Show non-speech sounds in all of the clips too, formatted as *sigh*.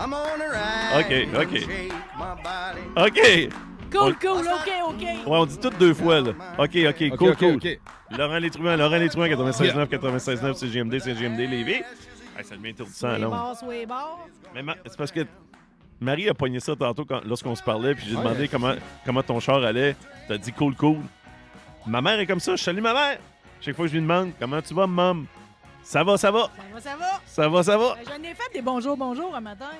OK, OK. OK. Cool, cool, OK, OK. Ouais, on dit toutes deux fois, là. OK, OK, cool, cool. Laurent Létruant, Laurent Létruant, 96.9, 96.9, c'est GMD, c'est GMD Lévi. ça devient étourdissant, là. Mais c'est parce que Marie a poigné ça tantôt lorsqu'on se parlait, puis j'ai demandé comment, comment ton char allait. T'as dit cool, cool. Ma mère est comme ça, je salue ma mère. Chaque fois que je lui demande comment tu vas, maman, ça va, ça va. Ça va, ça va. Ça va, ça va. Ben, j'en ai fait des bonjours, bonjour un matin.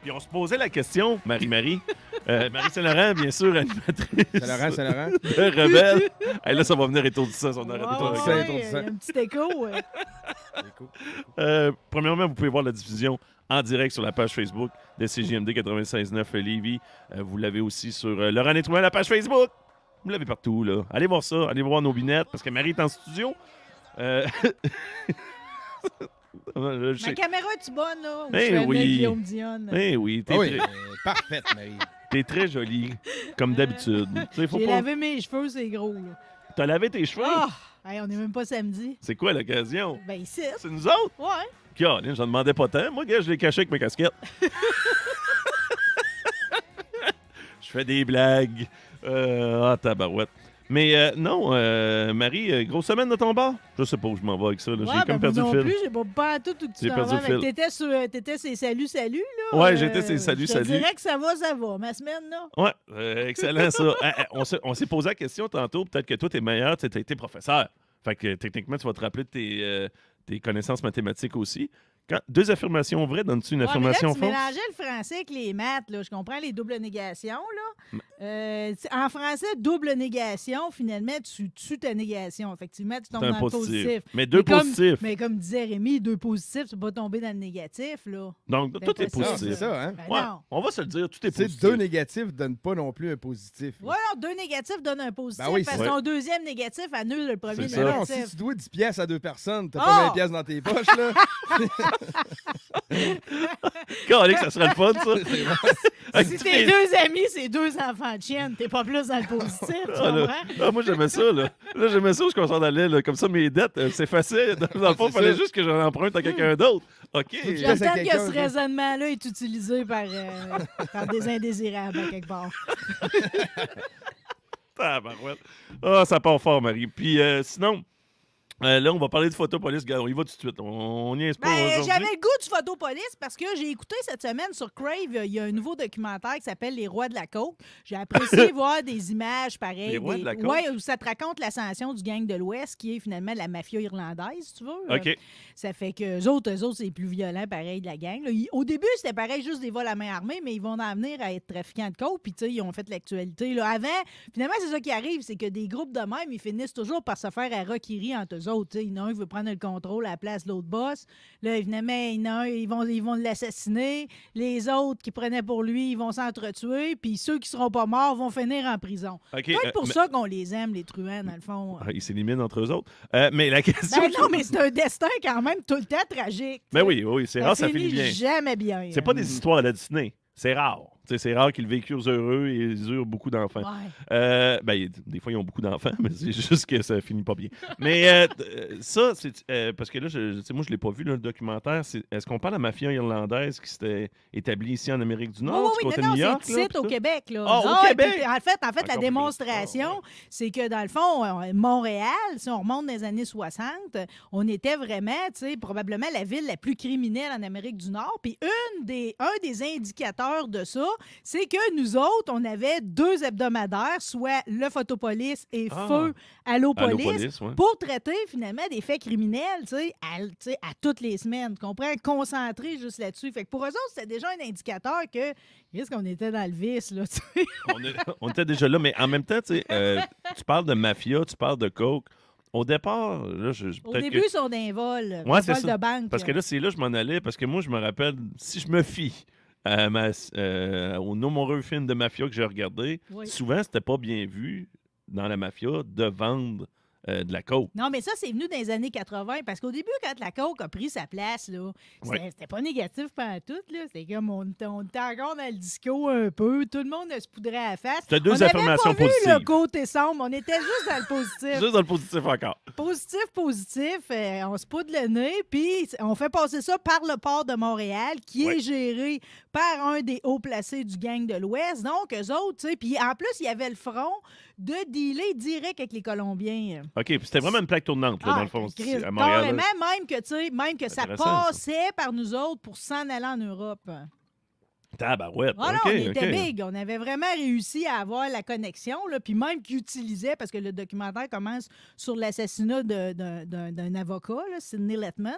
Puis on se posait la question, Marie-Marie. Euh, Marie Saint-Laurent, bien sûr, animatrice. Saint-Laurent, Saint-Laurent. Rebelle. là, ça va venir étourdissant, son arrêt étourdir ouais, Un petit écho. Euh, premièrement, vous pouvez voir la diffusion en direct sur la page Facebook de CJMD 96.9 Lévis. Euh, vous l'avez aussi sur Laurent Netouin, la page Facebook. Vous l'avez partout, là. Allez voir ça. Allez voir nos binettes, parce que Marie est en studio. *laughs* Ma caméra est-tu bonne, là? Eh oui. Guillaume Dionne. Eh oui, t'es ah très... Euh, parfaite, Marie. *laughs* T'es très jolie, comme euh, d'habitude. J'ai lavé mes cheveux, c'est gros, là. T'as lavé tes cheveux? Ah! on n'est même pas samedi. C'est quoi l'occasion? Ben, ici. C'est nous autres? Ouais. Je j'en demandais pas tant. Moi, je l'ai caché avec mes casquettes. *laughs* *laughs* je fais des blagues. Euh, ah, tabarouette. Mais euh, non, euh, Marie, euh, grosse semaine de ton bar? Je sais pas où je m'en vais avec ça. j'ai comme ben, perdu le fil. plus, j'ai pas tout où perdu le fil. T'étais sur t'étais ces salut salut là. Ouais, j'étais ces salut salut. Je dirais que ça va, ça va. Ma semaine là. Ouais, excellent ça. *laughs* Eh, eh, on, s'est, posé la question tantôt. Peut-être que toi t'es meilleur, tu as été professeur. Fait que techniquement tu vas te rappeler de tes, tes connaissances mathématiques aussi deux affirmations vraies, donnent tu une affirmation fausse? tu mélangeais le français avec les maths. Là. Je comprends les doubles négations. Là. Euh, en français, double négation, finalement, tu tues ta négation. Effectivement, tu tombes dans positif. le positif. Mais deux positifs. mais comme disait Rémi, deux positifs, tu ne pas tomber dans le négatif. Là. Donc, tout est positif. Hein? Ben on va se le dire, tout est positif. Deux négatifs ne donnent pas non plus un positif. Oui, deux négatifs donnent un positif. Ben parce que ton deuxième négatif annule le premier ben négatif. si tu dois 10 pièces à deux personnes, tu n'as pas 20 pièces dans tes poches. Là. *laughs* Quand *laughs* que ça serait le fun, ça. *laughs* *laughs* Ah, si tes deux amis, c'est deux enfants de chienne, t'es pas plus dans le positif, tu ah, ah moi, j'aimais ça, là. Là, j'aimais ça où je aller, là. Comme ça, mes dettes, euh, c'est facile. Dans le fond, il fallait juste que j'en emprunte à quelqu'un hmm. d'autre. OK. que, ce raisonnement-là est utilisé euh, par, des indésirables, à quelque part. Ah, ben Ah, ça part fort, Marie. Puis euh, sinon... Euh, là, on va parler de Photopolis. On y va tout de suite. On, est ben, J'avais le goût du photo-police parce que j'ai écouté cette semaine sur Crave, euh, il y a un nouveau documentaire qui s'appelle Les Rois de la Côte. J'ai apprécié *laughs* voir des images pareilles. Les Rois de la Côte? Ouais, où ça te raconte l'ascension du gang de l'Ouest qui est finalement la mafia irlandaise, tu veux. Ça fait que eux autres, autres, c'est plus violent, pareil, de la gang. Au début, c'était pareil, juste des vols à main armée, mais ils vont en venir à être trafiquants de coke. Puis, tu sais, ils ont fait l'actualité. Avant, finalement, c'est ça qui arrive, c'est que des groupes de même, ils finissent toujours par se faire à en eux il y un veut prendre le contrôle à la place de l'autre boss. Là, il y ils vont, ils vont l'assassiner. Les autres qui prenaient pour lui, ils vont s'entretuer. Puis ceux qui seront pas morts vont finir en prison. C'est euh, pour ça qu'on les aime, les truands, dans le fond. Ah, ils s'éliminent entre eux autres. Euh, mais la question. Mais ben non, mais c'est un destin quand même tout le temps tragique. Mais ben oui, oui, c'est rare, ça finit bien. jamais bien. C'est pas des histoires de la Disney. C'est rare. C'est rare qu'ils vécurent heureux et ils eurent beaucoup d'enfants. Euh, ben, des fois, ils ont beaucoup d'enfants, *laughs* mais c'est juste que ça finit pas bien. Mais euh, euh, ça, c'est parce que là, je, je moi, je l'ai pas vu, le documentaire. Est-ce qu'on parle de la mafia irlandaise qui s'était établie ici en Amérique du Nord? Oui, oui, oui c'est au Québec. Là. Ah, au ah, Québec? en fait, en fait ah, la démonstration, c'est que dans le fond, Montréal, si on remonte dans les années 60, on était vraiment, tu sais, probablement la ville la plus criminelle en Amérique du Nord. Puis une des, un des indicateurs de ça, c'est que nous autres, on avait deux hebdomadaires, soit le Photopolis et ah. Feu à pour traiter finalement des faits criminels, tu sais, à, toutes les semaines. Comprends? Concentré juste là-dessus. Fait que pour eux autres, c'était déjà un indicateur que qu'est-ce qu'on était dans le vice, là, *laughs* on, sais? on, était déjà là, mais en même temps, tu euh, tu parles de mafia, tu parles de coke au départ, là, je, Au début, que... c'est un vol de banque. Parce que là, c'est là que je m'en allais, parce que moi, je me rappelle, si je me fie euh, au aux nombreux films de mafia que j'ai regardé souvent, c'était pas bien vu dans la mafia de vendre euh, de la coke. Non, mais ça, c'est venu dans les années 80, parce qu'au début, quand la coke a pris sa place, là, c'était, pas négatif pendant tout. Là. C'était comme on, était encore dans le disco un peu, tout le monde se poudrait à la face. C'était deux on affirmations pas le côté sombre, on était juste dans le positif. juste dans le positif encore. Positif, positif, euh, on se poudre le nez, puis on fait passer ça par le port de Montréal, qui est géré par un des hauts placés du gang de l'Ouest. Donc, eux autres, tu sais, puis en plus, il y avait le front de dealer direct avec les Colombiens. OK, puis c'était vraiment une plaque tournante, dans le fond, ah, à Montréal. mais même que ça passait par nous autres pour s'en aller en Europe. Ah non, on était big. On avait vraiment réussi à avoir la connexion. puis même qu'il utilisait, parce que le documentaire commence sur l'assassinat d'un avocat, Sidney Lettman.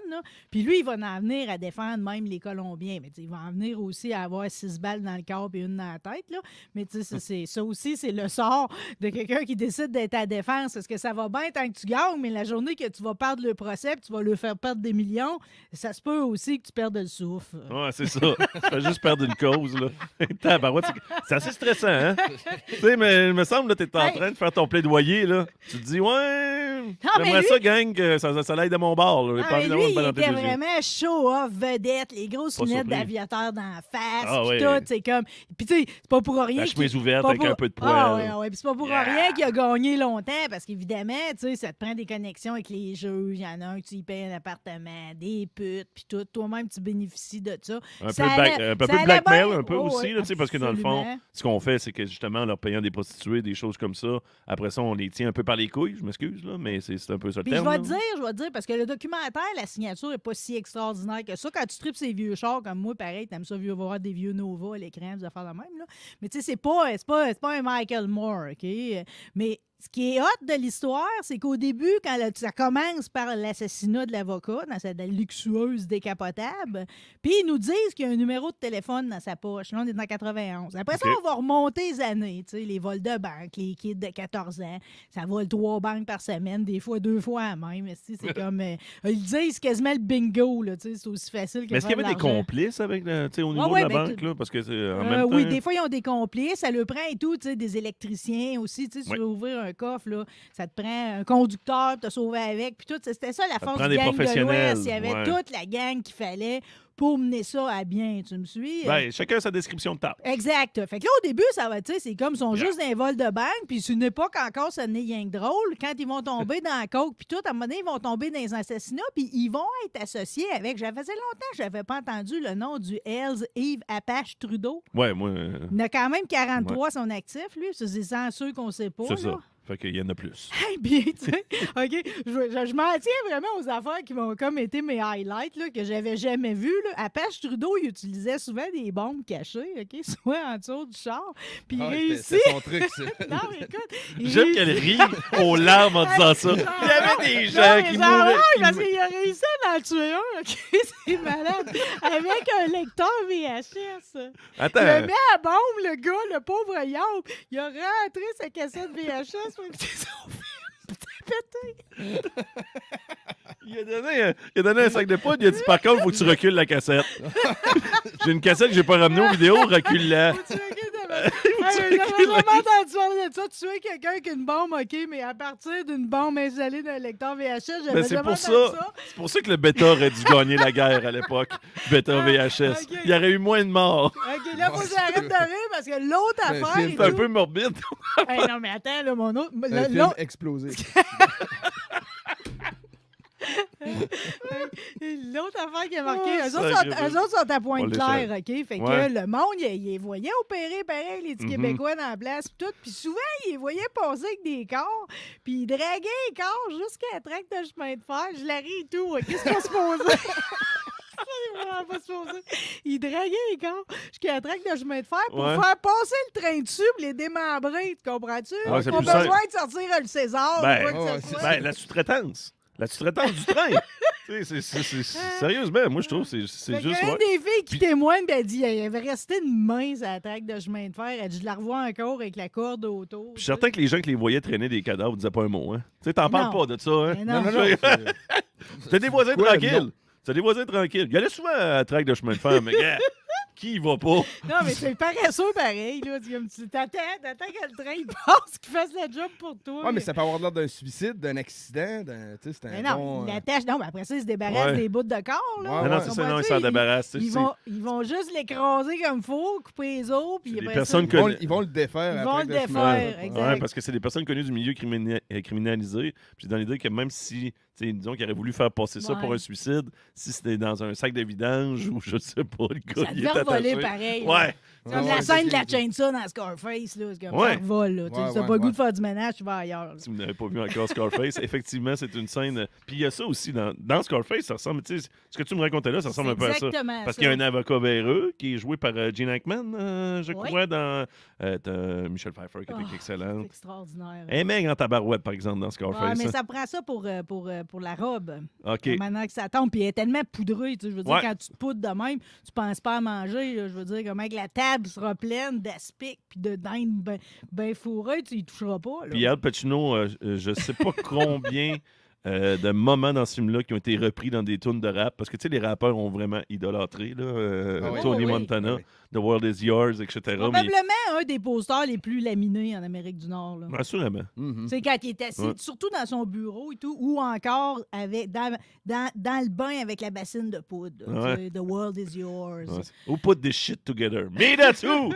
Puis lui, il va en venir à défendre même les Colombiens. Mais il va en venir aussi à avoir six balles dans le corps et une dans la tête. Mais c'est, ça aussi, c'est le sort de quelqu'un qui décide d'être à défense. défense. ce que ça va bien tant que tu gagnes, mais la journée que tu vas perdre le procès, puis tu vas le faire perdre des millions, ça se peut aussi que tu perdes le souffle. Ouais, c'est ça. tu juste perdre une corde. *laughs* *laughs* c'est assez stressant, hein? tu sais, mais il me semble que tu es en train de faire ton plaidoyer. Là. Tu te dis, ouais, j'aimerais ça, gang, que ça, ça de mon bord. lui, il était vraiment show-off, vedette, les grosses lunettes d'aviateur dans la face, ah tout. C'est comme... Puis tu sais, c'est pas pour rien... La c'est pas pour rien qu'il a gagné longtemps, parce qu'évidemment, tu sais, ça te prend des connexions avec les jeux. Il y en a un, tu y payes un appartement, des putes, puis tout. Toi-même, tu bénéficies de ça. Un peu de un peu aussi, parce que dans le fond, ce qu'on fait, c'est que justement, en leur payant des prostituées, des choses comme ça, après ça, on les tient un peu par les couilles, je m'excuse, mais c'est un peu ça le terme. Je vais dire, je vais dire, parce que le documentaire, la signature n'est pas si extraordinaire que ça. Quand tu tripes ces vieux chars comme moi, pareil, t'aimes ça voir des vieux Nova à l'écran, des affaires de même, Mais tu sais, c'est pas, pas un Michael Moore, OK? Mais ce qui est hot de l'histoire, c'est qu'au début, quand ça commence par l'assassinat de l'avocat dans cette luxueuse décapotable, puis ils nous disent qu'il y a un numéro de téléphone dans sa poche. Là, on est dans 91. Après ça, on va remonter les années, tu les vols de banque, les kids de 14 ans. Ça vole trois banques par semaine, des fois deux fois même. C'est *laughs* comme. Euh, ils disent quasiment le bingo, c'est aussi facile que. Mais est-ce qu'il y avait des complices avec au niveau de la ben, banque, là? Parce que, en euh, Oui, des fois, ils ont des complices. Ça le prend et tout, des électriciens aussi, tu sais, ouvrir un coffre, là, ça te prend un conducteur, te sauver avec, puis tout. C'était ça la force du gang de l'Ouest. Il y avait toute la gang qu'il fallait pour mener ça à bien, tu me suis? Ben, chacun sa description de table. Exact. Fait que là, au début, ça va, tu c'est comme, ils sont juste un vol de banque, puis ce n'est pas encore, ce n'est rien de drôle. Quand ils vont tomber *laughs* dans la coke, puis tout, à un moment donné, ils vont tomber dans les assassinats, puis ils vont être associés avec, j'avais longtemps que je n'avais pas entendu le nom du Hells Eve Apache Trudeau. Ouais, moi... Euh, Il a quand même 43 son actif, lui, c'est ceux qu'on ne sait pas, C'est ça. Fait qu'il y en a plus. *laughs* Hey, bien, tu sais. OK. Je, je, m'en tiens vraiment aux affaires qui m'ont comme été mes highlights, là, que j'avais jamais vues. Là. Apache Trudeau, il utilisait souvent des bombes cachées, OK, *laughs* soit en dessous du char. Puis ah, il réussit. C'est son truc, ça. *laughs* non, écoute. J'aime qu'elle rit aux larmes en disant ça. Il y avait des gens non, qui mouraient. Qui... parce qu'il a réussi à en tuer un, OK, c'est malade. Avec un lecteur VHS. Attends. Il le met la bombe, le gars, le pauvre Yop. Il a rentré sa cassette VHS il a, donné, donné un sac de poudre, il a dit par contre, il faut que tu recules la cassette. *laughs* j'ai une cassette que j'ai pas ramenée aux vidéos, recule-la. Hey, J'avais jamais entendu parler de ça. Tu es quelqu'un a une bombe, OK, mais à partir d'une bombe installée d'un lecteur VHS, j'avais jamais entendu ça. ça. C'est pour ça que le bêta aurait dû gagner la guerre à l'époque, bêta ah, VHS. Il y aurait eu moins de morts. OK, là, faut que j'arrête de rire parce que l'autre affaire. C'est un peu morbide. non, mais attends, là, mon autre. Un film explosé. *laughs* L'autre affaire qui a marqué, eux, autres sont, à autres à pointe claire, OK? Fait que le monde, il, les voyait opérer pareil, les mm-hmm. Québécois dans la place, tout. Puis souvent, il voyaient passer avec des corps, puis ils draguaient les corps jusqu'à la traque de chemin de fer. Je la ris tout. Qu'est-ce qu'on se posait? Pas *laughs* il draguait les corps jusqu'à la traque de chemin de fer pour faire passer le train dessus et les démembrer. tu comprends-tu? Ils besoin de sortir le César. Ben, ben, la sous-traitance. La te du train. *laughs* c'est, sérieusement, moi, je trouve que c'est, juste. Il y a des filles qui témoignent, elle dit y avait resté une main à la traque de chemin de fer. Elle dit Je la revois encore avec la corde autour. je suis certain que les gens qui les voyaient traîner des cadavres ne disaient pas un mot. Hein. Tu sais, t'en parles pas de ça. Hein? *laughs* *laughs* des voisins tranquilles. C'était des voisins tranquilles. Il allait souvent à la traque de chemin de fer, mais qui y va pas. *laughs* Non, mais c'est paresseux pareil. Là. Tu t'attends, t'attends que le train il *laughs* passe, qu'il fasse la job pour toi. Oui, mais ça peut avoir l'air d'un suicide, d'un accident. D'un, un mais non, bon, il euh, attache. Non, mais après ça, ils se débarrassent des bouts de corps. Là, non, c'est ça, non, ils s'en débarrasse. Ils, ils, vont, ils vont juste l'écraser comme faut, couper les os. Puis après personnes ils, vont, le défaire. Ils vont le défaire, ouais. parce que c'est des personnes connues du milieu euh, criminalisé. Puis dans l'idée que même si T'sais, disons qu'il aurait voulu faire passer ça pour un suicide si c'était dans un sac de vidange *laughs* ou je sais pas, le gars. Ça il était volé pareil. Ouais. C'est comme la scène de la chainsaw dans Scarface, là. C'est comme vol, là. tu n'as pas le goût de faire du ménage, tu vas ailleurs. Si vous n'avez pas vu encore Scarface, *laughs* effectivement, c'est une scène. Euh, puis il y a ça aussi dans, Scarface, ça ressemble, tu sais, ce que tu me racontais là, ça ressemble un peu à ça. Parce qu'il y a un avocat véreux qui est joué par euh, Gene Hackman, euh, je crois, dans euh, Michel Pfeiffer, qui était ah, excellent. extraordinaire. Et même en tabarouette, par exemple, dans Scarface. mais hein. ça prend ça pour, pour, pour la robe. OK. Maintenant que ça tombe, puis elle est tellement poudrée, tu je veux dire, quand tu te poudres de même, tu penses pas à manger, je veux dire, comme avec la table sera pleine d'aspic puis de dinde ben, ben tu y toucheras pas. Puis Al Pacino, euh, euh, je sais pas *laughs* combien euh, de moments dans ce film-là qui ont été repris dans des tunes de rap, parce que tu sais, les rappeurs ont vraiment idolâtré là, ah Tony ah Montana. Ah The World is Yours, etc. Probablement un des posters les plus laminés en Amérique du Nord. Assurément. Mm-hmm. C'est quand il est assis, surtout dans son bureau et tout, ou encore avec, dans, dans, le bain avec la bassine de poudre. The World is Yours. Ou put this shit together. Me that's who!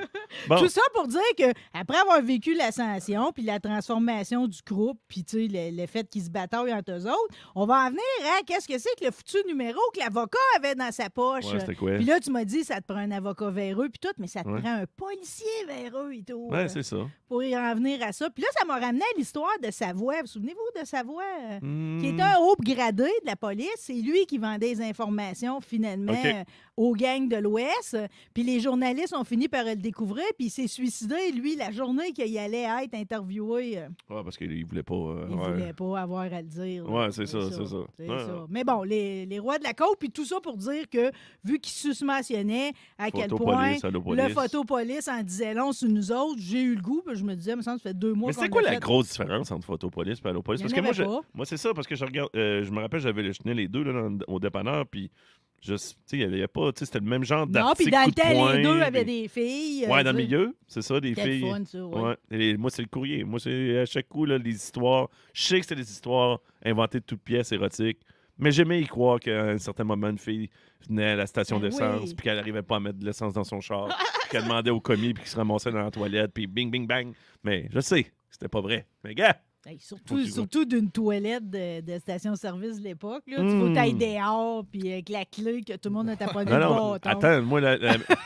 *laughs* Tout ça pour dire que après avoir vécu l'ascension, puis la transformation du groupe, puis le, le fait qu'ils se bataillent entre eux autres, on va en venir à qu'est-ce que c'est que le foutu numéro que l'avocat avait dans sa poche. Puis là, tu m'as dit, ça te prend un avocat véreux mais ça te prend un policier vers eux et tout. Ouais, euh, c'est ça. Pour y en venir à ça. Puis là, ça m'a ramené à l'histoire de Savoie. Vous, vous souvenez-vous de Savoie? Euh, qui est un hmm. haut gradé de la police. C'est lui qui vendait des informations, finalement, euh, aux gangs de l'Ouest. Puis les journalistes ont fini par le découvrir, puis il s'est suicidé, lui, la journée qu'il allait être interviewé. Oui, parce qu'il voulait pas... il voulait pas avoir à le dire. Oui, c'est ça, c'est ça. Mais bon, les, rois de la côte, puis tout ça pour dire que, vu qu'il susmentionnait à quel point le police. en disait l'on sur nous autres. J'ai eu le goût, puis je me disais, mais ça fait deux mois. Mais c'est quoi la grosse différence entre photopolis et allopolis? Parce que moi, moi c'est ça, parce que je regarde, euh, je me rappelle, j'avais le chenil, les deux là, au dépanneur, puis je il n'y avait pas, c'était le même genre d'action. Non, puis dans le temps, les deux avaient des filles. Ouais, euh, dans le milieu, c'est ça, des filles. Fun, ça, ouais. moi, c'est le courrier. Moi, c'est à chaque coup, là, les histoires. Je sais que c'est des histoires inventées de toutes pièces érotiques. Mais j'aimais y croire qu'à un certain moment, une fille venait à la station ben d'essence, puis qu'elle n'arrivait pas à mettre de l'essence dans son char, *laughs* qu'elle demandait au commis, puis qu'il se ramassait dans la toilette, puis bing, bing, bang. Mais je sais, c'était pas vrai. Mais gars! surtout, d'une toilette de, station-service de l'époque. Là. Tu hmm. faut tailler dehors, puis avec la clé que tout le monde n'a pas vu le bâton. Attends, moi,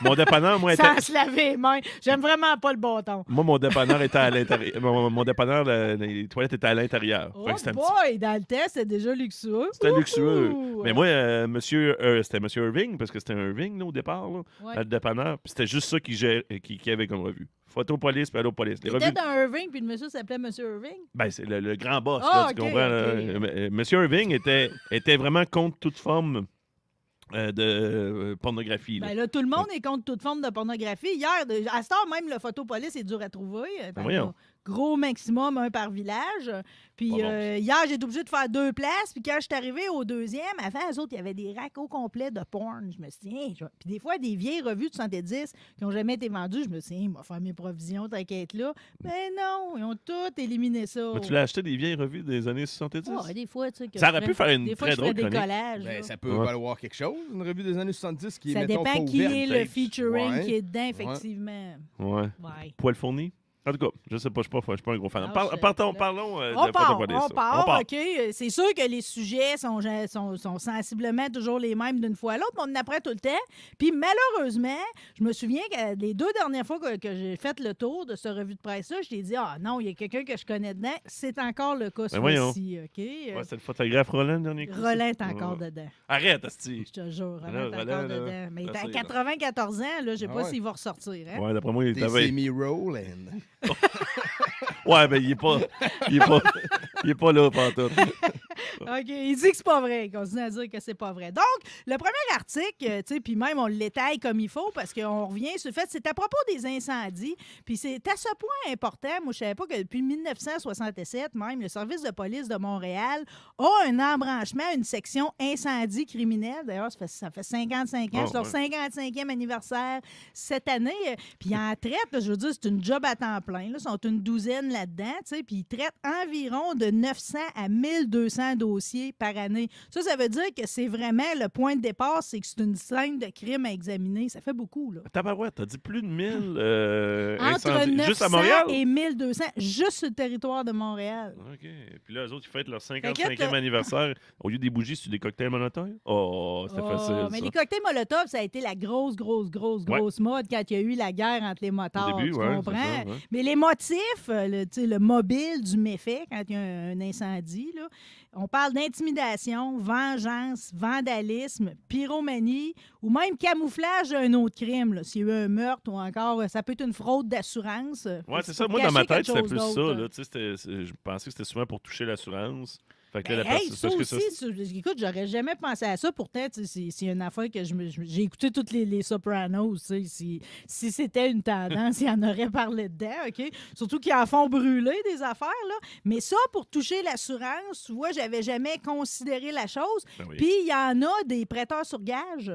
mon dépanneur, moi... Sans se laver les mains. J'aime vraiment pas le bâton. Moi, mon dépanneur était à mon, dépanneur, euh, les toilettes étaient à l'intérieur. Oh boy! Dans le test, c'était déjà luxueux. C'était luxueux. Mais moi, euh, monsieur, euh, c'était monsieur Irving, parce que c'était Irving, au départ, le dépanneur. c'était juste ça qu'il, gère, avait comme revue. Photopolis, police C'était revues... dans Irving, puis le monsieur s'appelait Monsieur Irving? Ben, c'est le, grand boss, oh, là, tu comprends? Euh, monsieur Irving était, était vraiment contre toute forme euh, de euh, pornographie. Bien Ben là, tout le monde est contre toute forme de pornographie. Hier, à ce temps, même le photopolis est dur à trouver. Ben voyons gros maximum, un par village. Puis euh, hier, j'ai été obligée de faire deux places. Puis quand je suis arrivée au deuxième, avant, les autres, il y avait des racks au complet de porn. Je me suis dit, puis des fois, des vieilles revues de 70 qui n'ont jamais été vendues, je me suis dit, il va faire mes provisions, t'inquiète là. Mais non, ils ont tout éliminé ça. tu l'as acheté des vieilles revues des années 70? Oui, des fois, tu sais. ça aurait pu faire une des fois, je fais des collages. Ben, ça peut valoir quelque chose, une revue des années 70 qui ça est, ça dépend qui est le featuring qui est dedans, effectivement. Ouais. ouais. Poil fourni? En tout cas, je ne sais pas, je ne suis, suis pas un gros fan. partons, parlons euh, on de part, On part, OK. C'est sûr que les sujets sont, sensiblement toujours les mêmes d'une fois à l'autre, mais on en apprend tout le temps. Puis malheureusement, je me souviens que les deux dernières fois que, j'ai fait le tour de ce revue de presse-là, je t'ai dit Ah non, il y a quelqu'un que je connais dedans. C'est encore le cas celui-ci. Ben OK? Euh, c'est le photographe Roland, dernier coup. Roland est encore dedans. Arrête, Asti. Je te jure, Roland est encore dedans. mais il est à 94 ans, je ne sais ah pas s'il va ressortir. Hein? d'après moi, il est avec. Roland ouais, mais ben, il est pas. Il est pas. Il est pas là, pantoute. *laughs* OK, il dit que c'est pas vrai. Il continue à dire que c'est pas vrai. Donc, le premier article, euh, tu sais, puis même on l'étaye comme il faut parce qu'on revient sur le fait, c'est à propos des incendies. Puis c'est à ce point important. Moi, je savais pas que depuis 1967, même, le service de police de Montréal a un embranchement, une section incendie criminel. D'ailleurs, ça fait, 55 ans. Ah, c'est leur 55e anniversaire cette année. Euh, puis en traite, je veux dire, c'est une job à temps plein. Ils sont une douzaine là-dedans, tu sais, puis ils traitent environ de 900 à 1200 dossiers par année. Ça, ça veut dire que c'est vraiment le point de départ, c'est que c'est une scène de crime à examiner. Ça fait beaucoup, là. Tabarouette, t'as dit plus de 1000 ah. euh, Entre 900 juste à Montréal? et 1200, juste sur le territoire de Montréal. OK. Puis là, eux autres, ils fêtent leur 55e anniversaire. Au lieu des bougies, c'est des cocktails Molotov? Oh, c'est oh, facile, Mais les cocktails Molotov, ça a été la grosse, grosse, grosse, grosse mode quand il y a eu la guerre entre les motards. Début, tu comprends? Mais les motifs, euh, le, mobile du méfait quand il y a un incendie, là, on parle d'intimidation, vengeance, vandalisme, pyromanie ou même camouflage d'un autre crime. S'il y a eu un meurtre ou encore, euh, ça peut être une fraude d'assurance. Oui, c'est ça. Moi, dans ma tête, c'était plus ça. je pensais que c'était souvent pour toucher l'assurance. Fait que ben, ça, écoute, j'aurais jamais pensé à ça. Pourtant, c'est une affaire que j'ai écouté toutes les, Sopranos. Si, si c'était une tendance, il y en aurait parlé dedans, OK? Surtout qu'ils en font brûler des affaires, là. Mais ça, pour toucher l'assurance, tu j'avais jamais considéré la chose. Ben Puis il y en a des prêteurs sur gage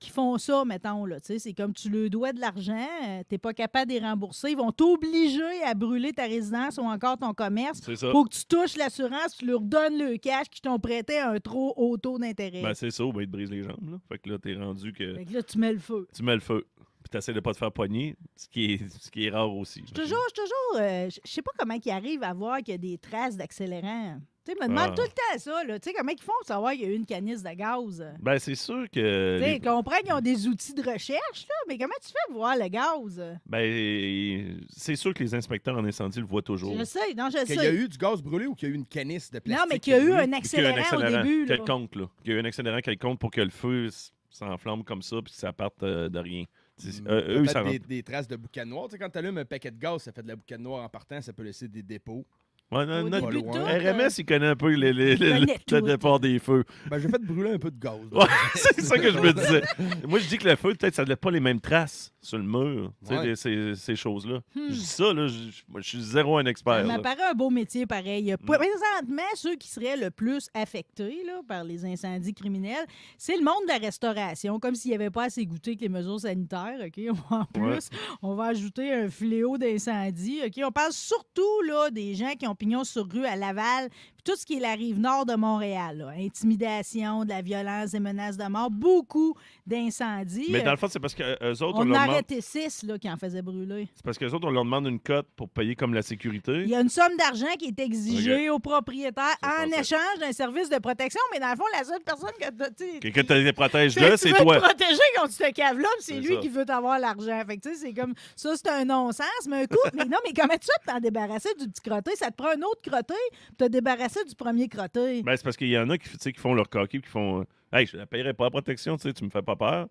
qui font ça, mettons, là. C'est comme tu le dois de l'argent, euh, t'es pas capable de les rembourser. Ils vont t'obliger à brûler ta résidence ou encore ton commerce pour que tu touches l'assurance, tu leur donne le cash qu'ils t'ont prêté à un trop haut taux d'intérêt. Ben, c'est ça, ben, ils te brisent les jambes. Là. Fait que là, t'es rendu que. Fait que là, tu mets le feu. Tu mets le feu. Puis t'essaies de pas te faire pogner, ce qui est, rare aussi. toujours, je toujours. Euh, je sais pas comment ils arrivent à voir qu'il y a des traces d'accélérant. Tu me demande ah. tout le temps ça. Là. sais, comment ils font pour savoir qu'il y a eu une canisse de gaz? Ben, c'est sûr que. Tu les... comprends qu'ils ont des outils de recherche, là, mais comment tu fais pour voir le gaz? Ben, c'est sûr que les inspecteurs en incendie le voient toujours. Je sais, non, je sais. Qu'il y a eu du gaz brûlé ou qu'il y a eu une canisse de plastique? Non, mais qu'il y a eu un accélérant, au début. Quelconque, là. Qu'il y a eu un accélérant quelconque pour que le feu s'enflamme comme ça puis que ça parte euh, de rien. Hmm, euh, eux, ça des, des, traces de boucan noir. quand tu allumes un paquet de gaz, ça fait de la bouquette noire en partant, ça peut laisser des dépôts. RMS, euh, il connaît un peu les, les, les, le départ hein. des feux. Ben, j'ai fait brûler un peu de gaz. *laughs* c'est ça que je me disais. Moi, je dis que le feu, peut-être, ça ne pas les mêmes traces sur le mur, ces, ces choses-là. Hmm. Je dis ça, là, je, je suis zéro un expert. Ça m'apparaît un beau métier pareil. Hmm. Présentement, ceux qui seraient le plus affectés là, par les incendies criminels, c'est le monde de la restauration, comme s'il n'y avait pas assez goûté que les mesures sanitaires. *laughs* En plus, on va ajouter un fléau d'incendie. On parle surtout là, des gens qui ont pignon sur rue à Laval tout ce qui est la rive nord de Montréal. Intimidation, de la violence, des menaces de mort, beaucoup d'incendies. Mais dans le fond, c'est parce qu'eux euh, autres. On, on arrêté six qui en faisaient brûler. C'est parce qu'eux autres, on leur demande une cote pour payer comme la sécurité. Il y a une somme d'argent qui est exigée aux propriétaires en échange d'un service de protection, mais dans le fond, la seule personne que, que, que tu protège là, c'est toi. protéger quand tu te caves là, c'est lui qui veut avoir l'argent. Fait tu sais, c'est comme ça, c'est un non-sens, mais un coup, *laughs* mais non, mais comment tu t'en débarrasser du petit crotté? Ça te prend un autre crotté te débarrasser c'est du premier crotté. Ben, c'est parce qu'il y en a qui, qui font leur coquille, qui font euh, Hey, je ne paierai pas la protection, tu sais, tu me fais pas peur,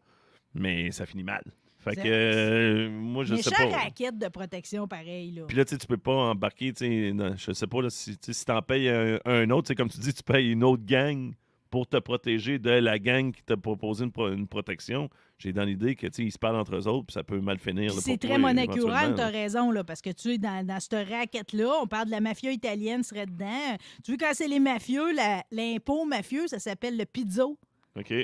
mais ça finit mal. Fait que euh, moi, je chaque raquette de protection, pareil. Là. Puis là, tu peux pas embarquer, tu sais, je sais pas, si, si t'en payes un, autre, c'est comme tu dis, tu payes une autre gang pour te protéger de la gang qui t'a proposé une, protection. J'ai dans l'idée que ils se parlent entre eux autres, puis ça peut mal finir. C'est très monocural, t'as raison, là, parce que tu es dans, dans cette raquette-là, on parle de la mafia italienne serait dedans. Tu veux casser les mafieux, l'impôt mafieux, ça s'appelle le pizzo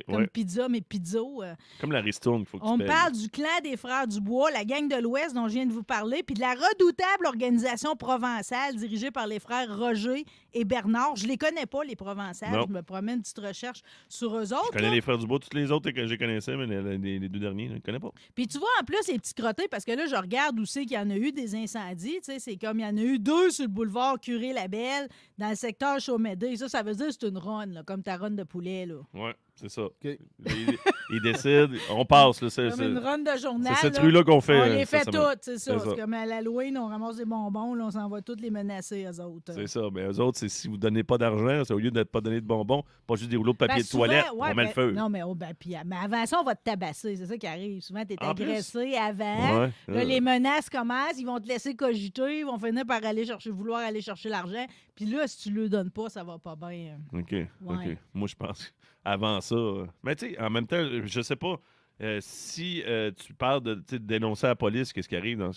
comme pizza, mais pizzo. Euh. comme la ristourne, faut que On parle du clan des Frères Dubois, la gang de l'Ouest dont je viens de vous parler, puis de la redoutable organisation provençale dirigée par les frères Roger et Bernard. Je les connais pas, les Provençales. Je me promets une petite recherche sur eux autres. Je connais les Frères Dubois, toutes les autres que j'ai connaissais, mais les, deux derniers, je ne connais pas. Puis tu vois, en plus, les petits crottés, parce que là, je regarde où c'est qu'il y en a eu des incendies. C'est comme il y en a eu deux sur le boulevard Curé-Labelle, dans le secteur Chaumédé. Ça, ça veut dire que c'est une ronde, comme ta ronde de poulet. Là. Ouais. C'est ça. Ils, décident, on passe. c'est, une run de journal. C'est cette rue-là qu'on fait. On les fait toutes, c'est ça. C'est comme à l'Halloween, on ramasse des bonbons, on s'envoie va toutes les menacer, eux autres. C'est ça, mais eux autres, c'est si vous ne donnez pas d'argent, c'est au lieu de ne pas donner de bonbons, pas juste des rouleaux de ben, papier de toilette, on met le ben, feu. Non, mais, oh, ben, puis, avant ça, on va te tabasser, c'est ça qui arrive. Souvent, tu es agressé avant. Les menaces commencent, ils vont te laisser cogiter, ils vont finir par aller chercher, vouloir aller chercher l'argent, puis là, si tu le donnes pas, ça va pas bien. OK. OK. Moi, je pense avant ça. Euh, mais tu sais, en même temps, je sais pas. Euh, si euh, tu parles de, dénoncer à la police, qu'est-ce qui arrive?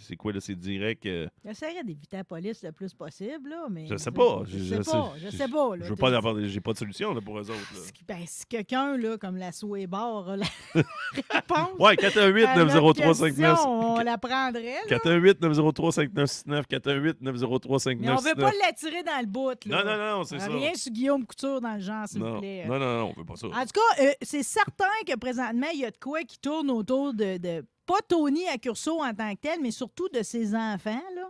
C'est quoi, là? C'est direct. Euh... J'essaierai d'éviter la police le plus possible, là, mais. Je sais pas. Je, ne sais pas. Je sais pas. je veux pas de solution pour eux autres. Ben, si quelqu'un, là, comme la Souébar, barre, la *laughs* réponse. Ouais, 418 903 On la prendrait. 418 903 5969 418 903 5969 Mais on veut pas l'attirer dans le bout, Non, non, non, c'est ça. Rien sur Guillaume Couture dans le genre, s'il vous plaît. Non, non, non, on veut pas ça. En tout cas, euh, c'est certain que présentement, il y a de quoi qui tourne autour de, pas Tony à Curso en tant que tel, mais surtout de ses enfants, là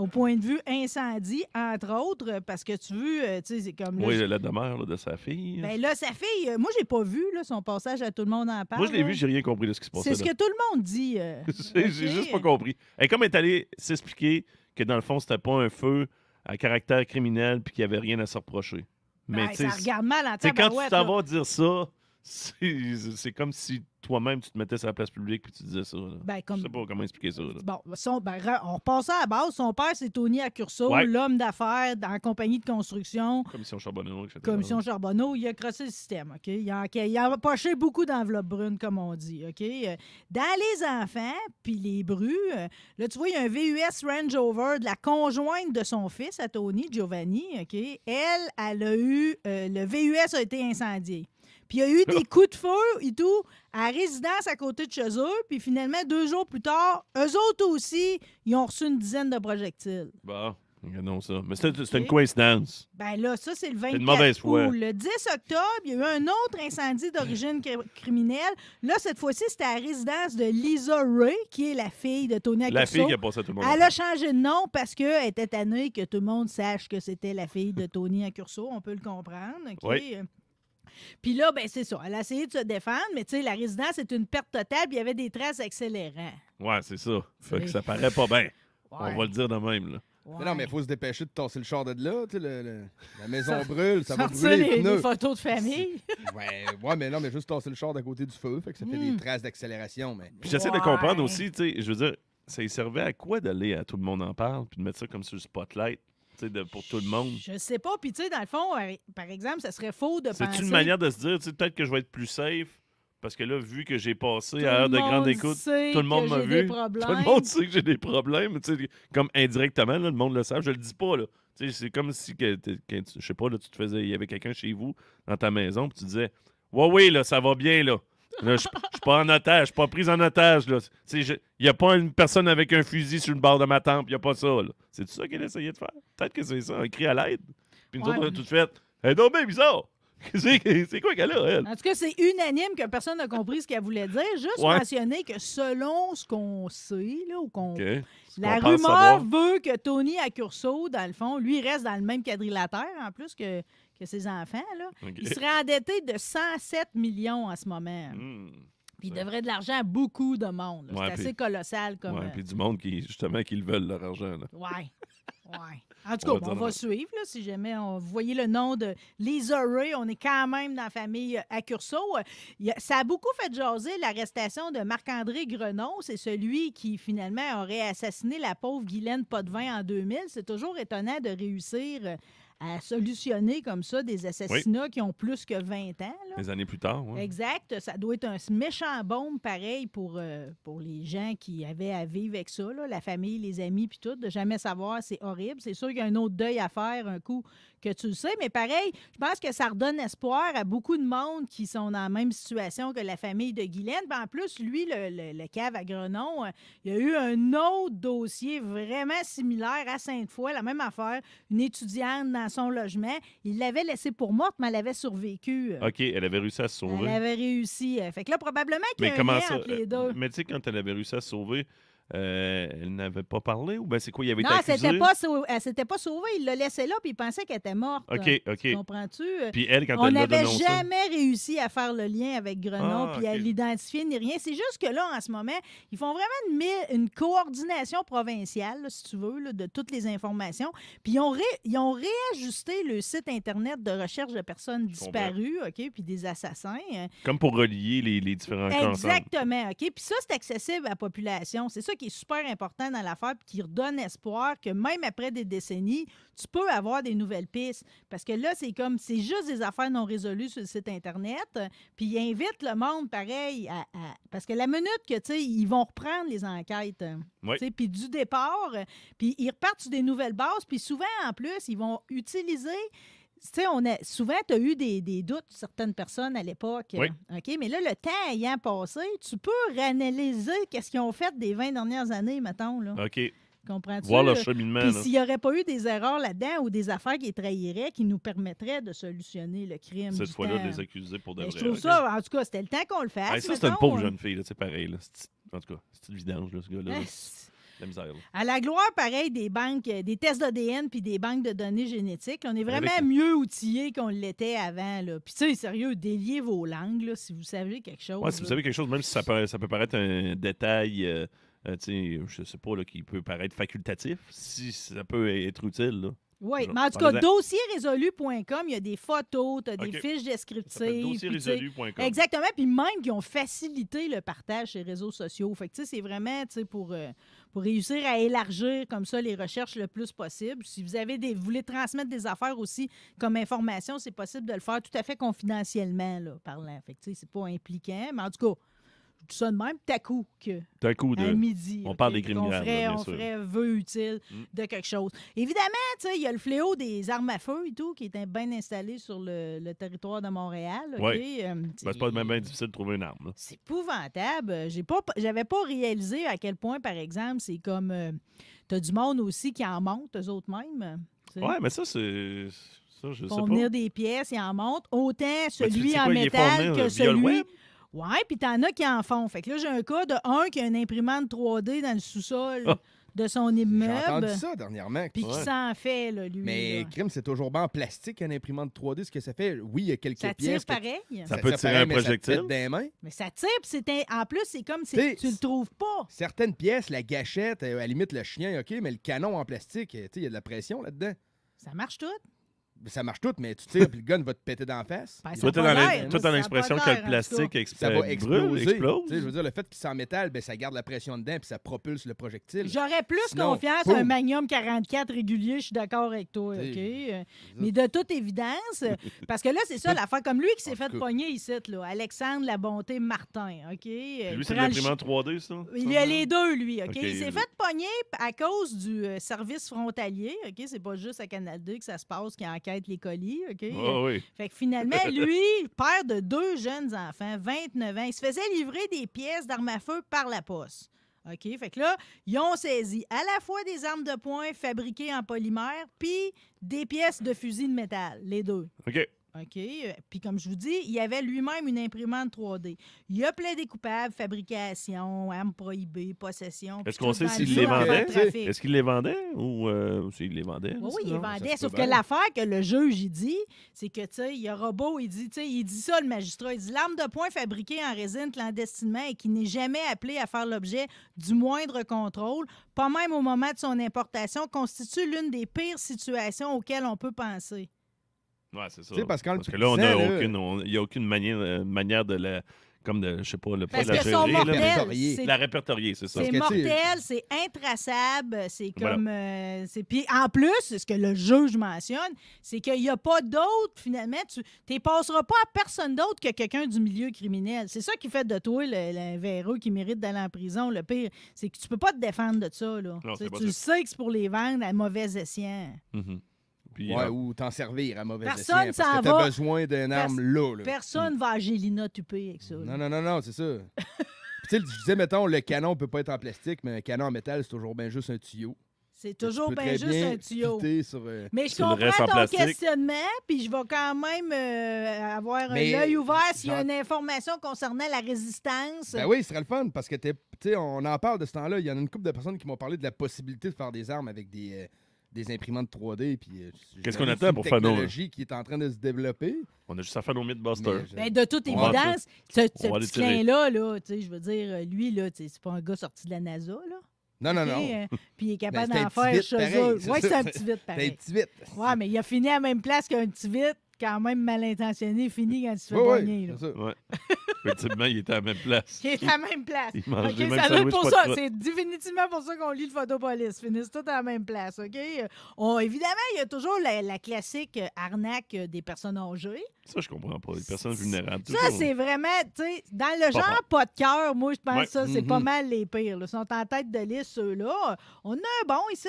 au point de vue incendie, entre autres, parce que tu veux, euh, tu sais, c'est comme... oui, la demeure de sa fille. Bien là, sa fille, moi, euh, moi, j'ai pas vu là, son passage à Tout le monde en parle. Moi, je l'ai vu, j'ai rien compris de ce qui se passait. C'est ce que tout le monde dit. Euh, *laughs* j'ai juste pas compris. Et comme elle est allée s'expliquer que, dans le fond, c'était pas un feu à caractère criminel puis qu'il n'y avait rien à se reprocher. Ben, mais ben, ça regarde mal en C'est quand tu t'en vas dire ça c'est comme si toi-même, tu te mettais sur la place publique et tu disais ça. Ben, Je ne sais pas comment expliquer ça. Bon, ben, on repasse à la base. Son père, c'est Tony Accurso, l'homme d'affaires dans compagnie de construction. Commission Charbonneau, Commission Charbonneau, il a crossé le système, Il a, poché beaucoup d'enveloppes brunes, comme on dit, OK? Euh, dans les enfants, puis les brus, euh, là, tu vois, il y a un VUS Range Rover de la conjointe de son fils à Tony, Giovanni, Elle, elle a eu... Euh, le VUS a été incendié. Puis il y a eu des coups de feu et tout à résidence à côté de chez eux. Puis finalement, deux jours plus tard, eux autres aussi, ils ont reçu une dizaine de projectiles. Bon. Regardons ça. Mais c'était une coïncidence. Ben là, ça, c'est le 24 août. Le 10 octobre, il y a eu un autre incendie d'origine criminelle. Là, cette fois-ci, c'était à la résidence de Lisa Ray, qui est la fille de Tony Accurso. La fille qui a passé tout le monde. Elle a changé de nom parce qu'elle était tannée que tout le monde sache que c'était la fille de Tony Accurso. On peut le comprendre. Oui. Puis là, ben c'est ça. Elle a essayé de se défendre, mais tu sais, la résidence est une perte totale, puis il y avait des traces accélérants. Ouais, c'est ça. Fait que ça paraît pas bien. *laughs* On va le dire de même, là. Mais non, mais il faut se dépêcher de tasser le char de là. Tu sais, la maison brûle, ça va brûler. Les, les, photos de famille. *laughs* ouais, ouais, mais non, mais juste tasser le char d'à côté du feu, fait que ça fait des hmm. traces d'accélération. Mais... Puis j'essaie de comprendre aussi, tu sais, je veux dire, ça y servait à quoi d'aller à Tout le monde en parle, puis de mettre ça comme sur le spotlight? pour tout le monde. Je sais pas. Puis, tu sais, dans le fond, euh, par exemple, ça serait faux de penser. C'est une manière de se dire, tu sais, peut-être que je vais être plus safe. Parce que là, vu que j'ai passé à l'heure de grande écoute, *laughs* tout le monde m'a vu. Tout le monde sait que j'ai des problèmes. Comme indirectement, le monde le sait. Je le dis pas. là. C'est comme si, que, je sais pas, là, tu te faisais, il y avait quelqu'un chez vous, dans ta maison, puis tu disais Ouais, oui, là, ça va bien. là je, suis pas en otage, je suis pas prise en otage. Il n'y a pas une personne avec un fusil sur le bord de ma tempe, il n'y a pas ça. C'est tout ça qu'elle essayait de faire. Peut-être que c'est ça, un cri à l'aide. Puis nous autres, tout de suite, « hey, non, bizarre! *laughs* c'est quoi qu'elle a, elle? En tout cas, c'est unanime que personne n'a compris ce qu'elle voulait dire. Juste mentionner que selon ce qu'on sait, ou qu'on. La rumeur veut que Tony Accurso, dans le fond, lui reste dans le même quadrilatère, en plus que, ses enfants. Là. Il serait endetté de 107 millions en ce moment. Hmm. Puis il devrait de l'argent à beaucoup de monde. c'est assez colossal comme. Euh, puis du monde qui, justement, qui le veulent, leur argent. Oui. *laughs* En tout cas, on va, suivre. si jamais on, voyait le nom de Lisa Ray, on est quand même dans la famille à euh, Curso euh, Ça a beaucoup fait jaser l'arrestation de Marc-André Grenon. C'est celui qui, finalement, aurait assassiné la pauvre Guylaine Potvin en 2000. C'est toujours étonnant de réussir euh, à solutionner comme ça des assassinats qui ont plus que 20 ans. Des années plus tard, oui. Exact. Ça doit être un méchant bombe pareil pour, euh, pour les gens qui avaient à vivre avec ça, la famille, les amis, puis tout, de jamais savoir, c'est horrible. C'est sûr qu'il y a un autre deuil à faire un coup que tu le sais, mais pareil, je pense que ça redonne espoir à beaucoup de monde qui sont dans la même situation que la famille de Guylaine. en plus, lui, le, le, cave à Grenon, euh, il y a eu un autre dossier vraiment similaire à Sainte-Foy, la même affaire, une étudiante dans son logement. Il l'avait laissée pour morte, mais elle avait survécu. OK, elle avait réussi à se sauver. Elle avait réussi. Euh, fait que là, probablement qu'il y a mais un comment lien les deux. Euh, mais tu sais, quand elle avait réussi à se sauver, euh, elle n'avait pas parlé ou bien c'est quoi? Il avait non, été accusé? Non, elle s'était pas sauvée. Il l'a laissée là, puis il pensait qu'elle était morte. OK, OK. Comprends-tu? Puis elle, quand On n'avait jamais réussi à faire le lien avec Grenon, ah, puis à l'identifier ni rien. C'est juste que là, en ce moment, ils font vraiment une, une coordination provinciale, si tu veux, de toutes les informations. Puis ils ont, ont réajusté le site Internet de recherche de personnes disparues, OK, puis des assassins. Hein. Comme pour relier les, différents Exactement, Exactement, OK. Puis ça, c'est accessible à la population. C'est ça qui qui est super important dans l'affaire puis qui redonne espoir que même après des décennies, tu peux avoir des nouvelles pistes. Parce que là, c'est comme, c'est juste des affaires non résolues sur le site Internet. Puis ils invitent le monde, pareil, à, parce que la minute que, tu sais, ils vont reprendre les enquêtes, tu sais, puis du départ, puis ils repartent sur des nouvelles bases. Puis souvent, en plus, ils vont utiliser tu sais, on a, souvent, tu as eu des, des, doutes, certaines personnes à l'époque. Oui. OK, mais là, le temps ayant passé, tu peux réanalyser qu'est-ce qu'ils ont fait des 20 dernières années, mettons. Là. OK. Comprends-tu? Voir leur cheminement. Puis s'il n'y aurait pas eu des erreurs là-dedans ou des affaires qui trahiraient, qui nous permettraient de solutionner le crime. Cette fois-là, de les accuser pour de vrai. Je trouve ça, en tout cas, c'était le temps qu'on le fasse. ça, c'est une pauvre hein. jeune fille, c'est pareil. En tout cas, c'est une vidange, ce gars-là. Ah, à la gloire, pareil, des banques, euh, des tests d'ADN puis des banques de données génétiques. On est vraiment mieux outillés qu'on l'était avant. Là. Puis, tu sais, sérieux, déliez vos langues si vous savez quelque chose. Ouais, si vous savez quelque chose, même si ça peut, paraître un détail. je euh, ne euh, je sais pas, là, qui peut paraître facultatif, si ça peut être utile. Oui, mais en tout cas, dossierresolu.com, il y a des photos, tu as des fiches descriptives. Dossierresolu.com. Exactement, puis même qui ont facilité le partage sur les réseaux sociaux. Fait que, tu sais, c'est vraiment, tu pour pour réussir à élargir comme ça les recherches le plus possible. Si vous avez des, vous voulez transmettre des affaires aussi comme information, c'est possible de le faire tout à fait confidentiellement là, parlant. Fait c'est pas impliquant, mais en tout cas, tout ça de même, t'as coup que. coup À midi. On parle des criminels. On ferait, là, on vœu utile mm. de quelque chose. Évidemment, tu sais, il y a le fléau des armes à feu et tout qui était bien installé sur le, territoire de Montréal. OK? Euh, ben, c'est pas même difficile de trouver une arme. C'est épouvantable. J'ai pas, j'avais pas réalisé à quel point, par exemple, c'est comme. Euh, t'as du monde aussi qui en monte, eux autres même Oui, mais ça, c'est. Ça, je sais pas. des pièces, ils en monte Autant ben, celui en métal que euh, celui. Ouais, puis t'en as qui en font. Fait que là, j'ai un cas de un qui a une imprimante 3D dans le sous-sol. Ah! de son immeuble. J'ai entendu ça dernièrement. Puis qui s'en fait, là, lui. Mais crime, c'est toujours bien en plastique, un imprimante 3D. Ce que ça fait, oui, il y a quelques ça Tire pareil. Ça, peut tirer un projectile. Mais ça, des mais ça tire, c'est en plus, c'est comme si tu le trouves pas. Certaines pièces, la gâchette, euh, à la limite le chien, OK, mais le canon en plastique, euh, tu sais, il y a de la pression là-dedans. Ça marche tout ça marche tout, mais tu sais puis le gun va te péter ben, dans face. tout en expression que le plastique ça va exploser. Je veux dire, le fait qu'il en métal, ben, ça garde la pression dedans, puis ça propulse le projectile. J'aurais plus confiance à un Magnum 44 régulier, je suis d'accord avec toi, OK? Mais de toute évidence, *laughs* parce que là, c'est ça la l'affaire. Comme lui qui s'est fait pogner ici, là, Alexandre La Bonté Martin, OK? lui, euh, c'est 3D, ça? Il a les deux, lui, OK? il s'est fait pogner à cause du euh, service frontalier, OK? C'est pas juste à Canada que ça se passe, qui encore les colis, ah euh, Fait que finalement, *laughs* lui, père de deux jeunes enfants, 29 ans, il se faisait livrer des pièces d'armes à feu par la poste. OK? Fait que là, ils ont saisi à la fois des armes de poing fabriquées en polymère, puis des pièces de fusil de métal, les deux. OK. OK? Puis comme je vous dis, il avait lui-même une imprimante 3D. Il a plein des coupables, fabrication, armes prohibées, possession. Est-ce qu'on sait s'il les vendait? Est-ce qu'il les vendait ou euh, s'il les vendait? Oui, il les vendait. Sauf que l'affaire que le juge, dit, c'est que, tu sais, il y a robot, il dit, tu il dit ça, le magistrat, il dit l'arme de poing fabriquée en résine clandestinement et qui n'est jamais appelée à faire l'objet du moindre contrôle, pas même au moment de son importation, constitue l'une des pires situations auxquelles on peut penser. Ouais, c'est ça. parce, que là, on n'y a aucune manière, euh, manière de la comme de, je sais pas, le la gérer, répertorier, c'est ça. C'est mortel, c'est intraçable, c'est comme. Euh, c'est puis en plus, ce que le juge mentionne, c'est qu'il n'y a pas d'autre, finalement, tu ne passeras pas à personne d'autre que quelqu'un du milieu criminel. C'est ça qui fait de toi le, le qui mérite d'aller en prison. Le pire, c'est que tu peux pas te défendre de ça. Là. tu sais que c'est pour les vendre à mauvais escient. Mm-hmm. Euh, ou t'en servir à mauvais personne escient, parce que t'as besoin d'une arme là, Personne va à Gélina avec ça. Non, non, non, non, c'est ça. tu sais, je disais, mettons, le canon peut pas être en plastique, mais un canon en métal, c'est toujours bien juste un tuyau. C'est toujours bien juste un tuyau. Euh, mais je comprends ton questionnement, puis je vais quand même euh, avoir l'œil ouvert s'il y a une information concernant la résistance. Ben oui, ce serait le fun, parce que, tu on en parle de ce temps-là. Il y en a une couple de personnes qui m'ont parlé de la possibilité de faire des armes avec des, des imprimantes 3D. Puis, euh, Qu'est-ce qu'on attend pour faire nos. technologie qui est en train de se développer. On a juste à faire nos Mythbusters. Mais ben, de toute évidence, ce, ce petit clin-là, là, tu sais, je veux dire, lui, là, c'est pas un gars sorti de la NASA, là. Non, non, non. Euh, puis, il est capable ben, d'en faire des choses c'est Oui, c'est un petit vite C'est un petit vite. Ouais, mais il a fini à la même place qu'un petit vite quand même mal intentionné finit quand tu te fais ouais, Effectivement, *laughs* il était à la même place. Il est à la même place. *laughs* ça. C'est définitivement pour ça qu'on lit le photopolis Finissent tout à la même place, OK? Euh, évidemment, il y a toujours la, classique euh, arnaque euh, des personnes âgées. Ça, je comprends pas. Les personnes vulnérables. Ça, c'est euh, vraiment, tu sais, dans le genre pas de cœur, moi, je pense que ça, c'est pas mhm. mal les pires. Ils sont en tête de liste, ceux-là. On a un bon ici.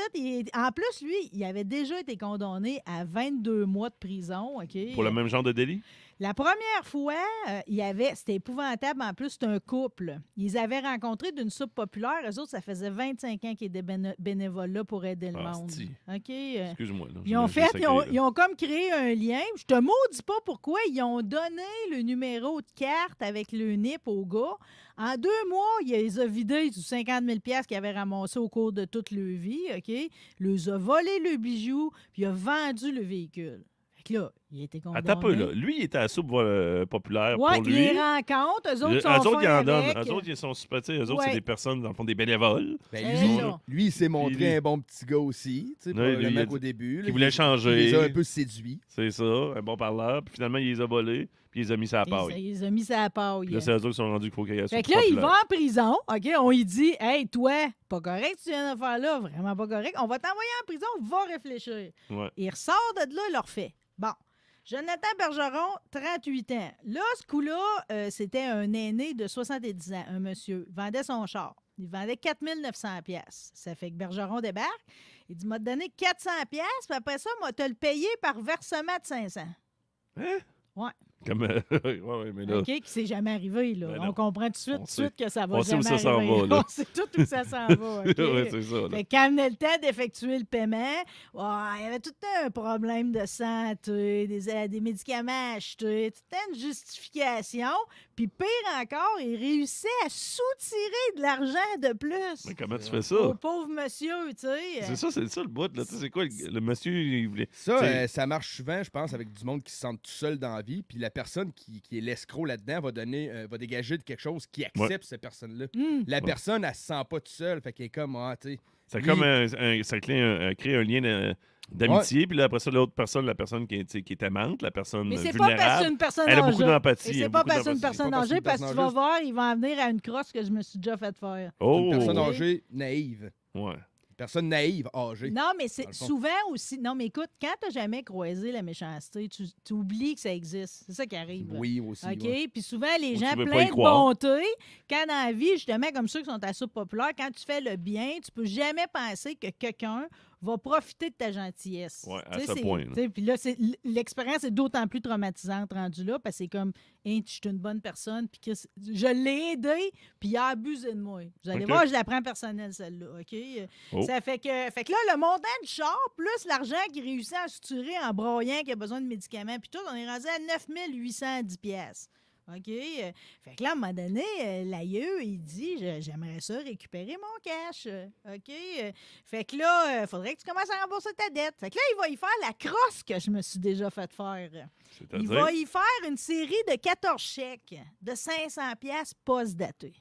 En plus, lui, il avait déjà été condamné à 22 mois de prison. ok Pour le même genre de délit? La première fois, euh, il y avait, c'était épouvantable, en plus, c'était un couple. Ils avaient rencontré d'une soupe populaire. Eux autres, ça faisait 25 ans qu'ils étaient bénévoles là pour aider le monde. OK? Euh, Excuse-moi. Ils ont fait, ils ont, comme créé un lien. Je te maudis pas pourquoi. Ils ont donné le numéro de carte avec le NIP au gars. En deux mois, ils les a vidés du 50 000 qu'ils avaient ramassé au cours de toute leur vie. OK? Ils ont volé le bijou, puis ils a vendu le véhicule là, il était Attends ah, un peu, là. Lui, il était à la soupe euh, populaire pour lui. Oui, il rencontre. Eux autres, sont autres ils en donnent. Eux autres, ils sont super. Eux autres, c'est des personnes, dans le fond, des bénévoles. Ben, eh lui, lui, il s'est montré un bon petit gars aussi, tu sais, le mec au début. Il voulait changer. Il les a un peu séduits. C'est ça, un bon parleur. Puis finalement, il les a volés. Puis il les a mis à part. Il les a mis à paille. Là, c'est eux autres qui sont rendus qu'il faut qu'il y ait Fait que là, il va en prison. OK, on lui dit Hey, toi, pas correct, tu viens de faire là, vraiment pas correct. On va t'envoyer en prison, va réfléchir. Il ressort de là, il leur fait. Bon. Jonathan Bergeron, 38 ans. Là, ce coup-là, euh, c'était un aîné de 70 ans, un monsieur. Il vendait son char. Il vendait 4 900 pièces. Ça fait que Bergeron débarque. Il dit, m'a donné 400 pièces, puis après ça, m'a te le payé par versement de 500. Hein? Ouais. Comme, euh, *laughs* mais là, OK, s'est jamais arrivé. Là. on comprend tout de suite, que ça va on jamais sait où ça arriver. Va, *laughs* On sait tout où ça s'en va. *laughs* Okay? ouais, ça. venait le temps d'effectuer le paiement, il y avait tout un problème de santé, des, euh, médicaments achetés, toute une justification. Puis pire encore, il réussissait à soutirer de l'argent de plus. Mais comment tu fais ça? Au pauvre monsieur, tu sais. C'est ça, c'est ça le bout. C'est quoi, le, monsieur, il voulait... Ça, euh, ça marche souvent, je pense, avec du monde qui se sent tout seul dans la vie. Puis la personne qui, qui est l'escroc là-dedans va donner, euh, va dégager de quelque chose qui accepte cette personne-là. Hmm. La personne, elle se sent pas toute seule. Fait qu'elle est comme, ah, tu Ça, comme un, ça crée, un, euh, lien d'amitié. Puis là, après ça, l'autre personne, la personne qui est, qui est aimante, la personne Mais pas parce une personne elle a beaucoup d'empathie. C'est pas parce une personne âgée, parce que tu vas voir, ils vont en venir à une crosse que je me suis déjà fait faire. Oh! Une personne âgée naïve. Ouais personne naïve, âgée. Non, mais c'est souvent aussi. Non, mais écoute, quand tu n'as jamais croisé la méchanceté, tu, oublies que ça existe. C'est ça qui arrive. Oui, aussi. OK? Puis souvent, les gens pleins de bonté, quand dans la vie, justement, comme ceux qui sont assez populaires quand tu fais le bien, tu peux jamais penser que quelqu'un va profiter de ta gentillesse. Oui, à ce point. Puis là, l'expérience est d'autant plus traumatisante rendue là, parce que c'est comme, hey, je suis une bonne personne, puis je l'ai aidé, puis il a abusé de moi. Vous allez voir, je la prends personnelle, celle-là. OK? Oh. Ça fait que, fait que là, le montant du char, plus l'argent qu'il réussit à suturer en broyant, qui a besoin de médicaments, puis tout, on est rendu à 9810 pièces. OK? Fait que là, à un moment donné, euh, l'aïeux, il dit J'aimerais ça récupérer mon cash. OK? Fait que là, il euh, faudrait que tu commences à rembourser ta dette. Fait que là, il va y faire la crosse que je me suis déjà fait faire. Il va y faire une série de 14 chèques de 500$ post-datés.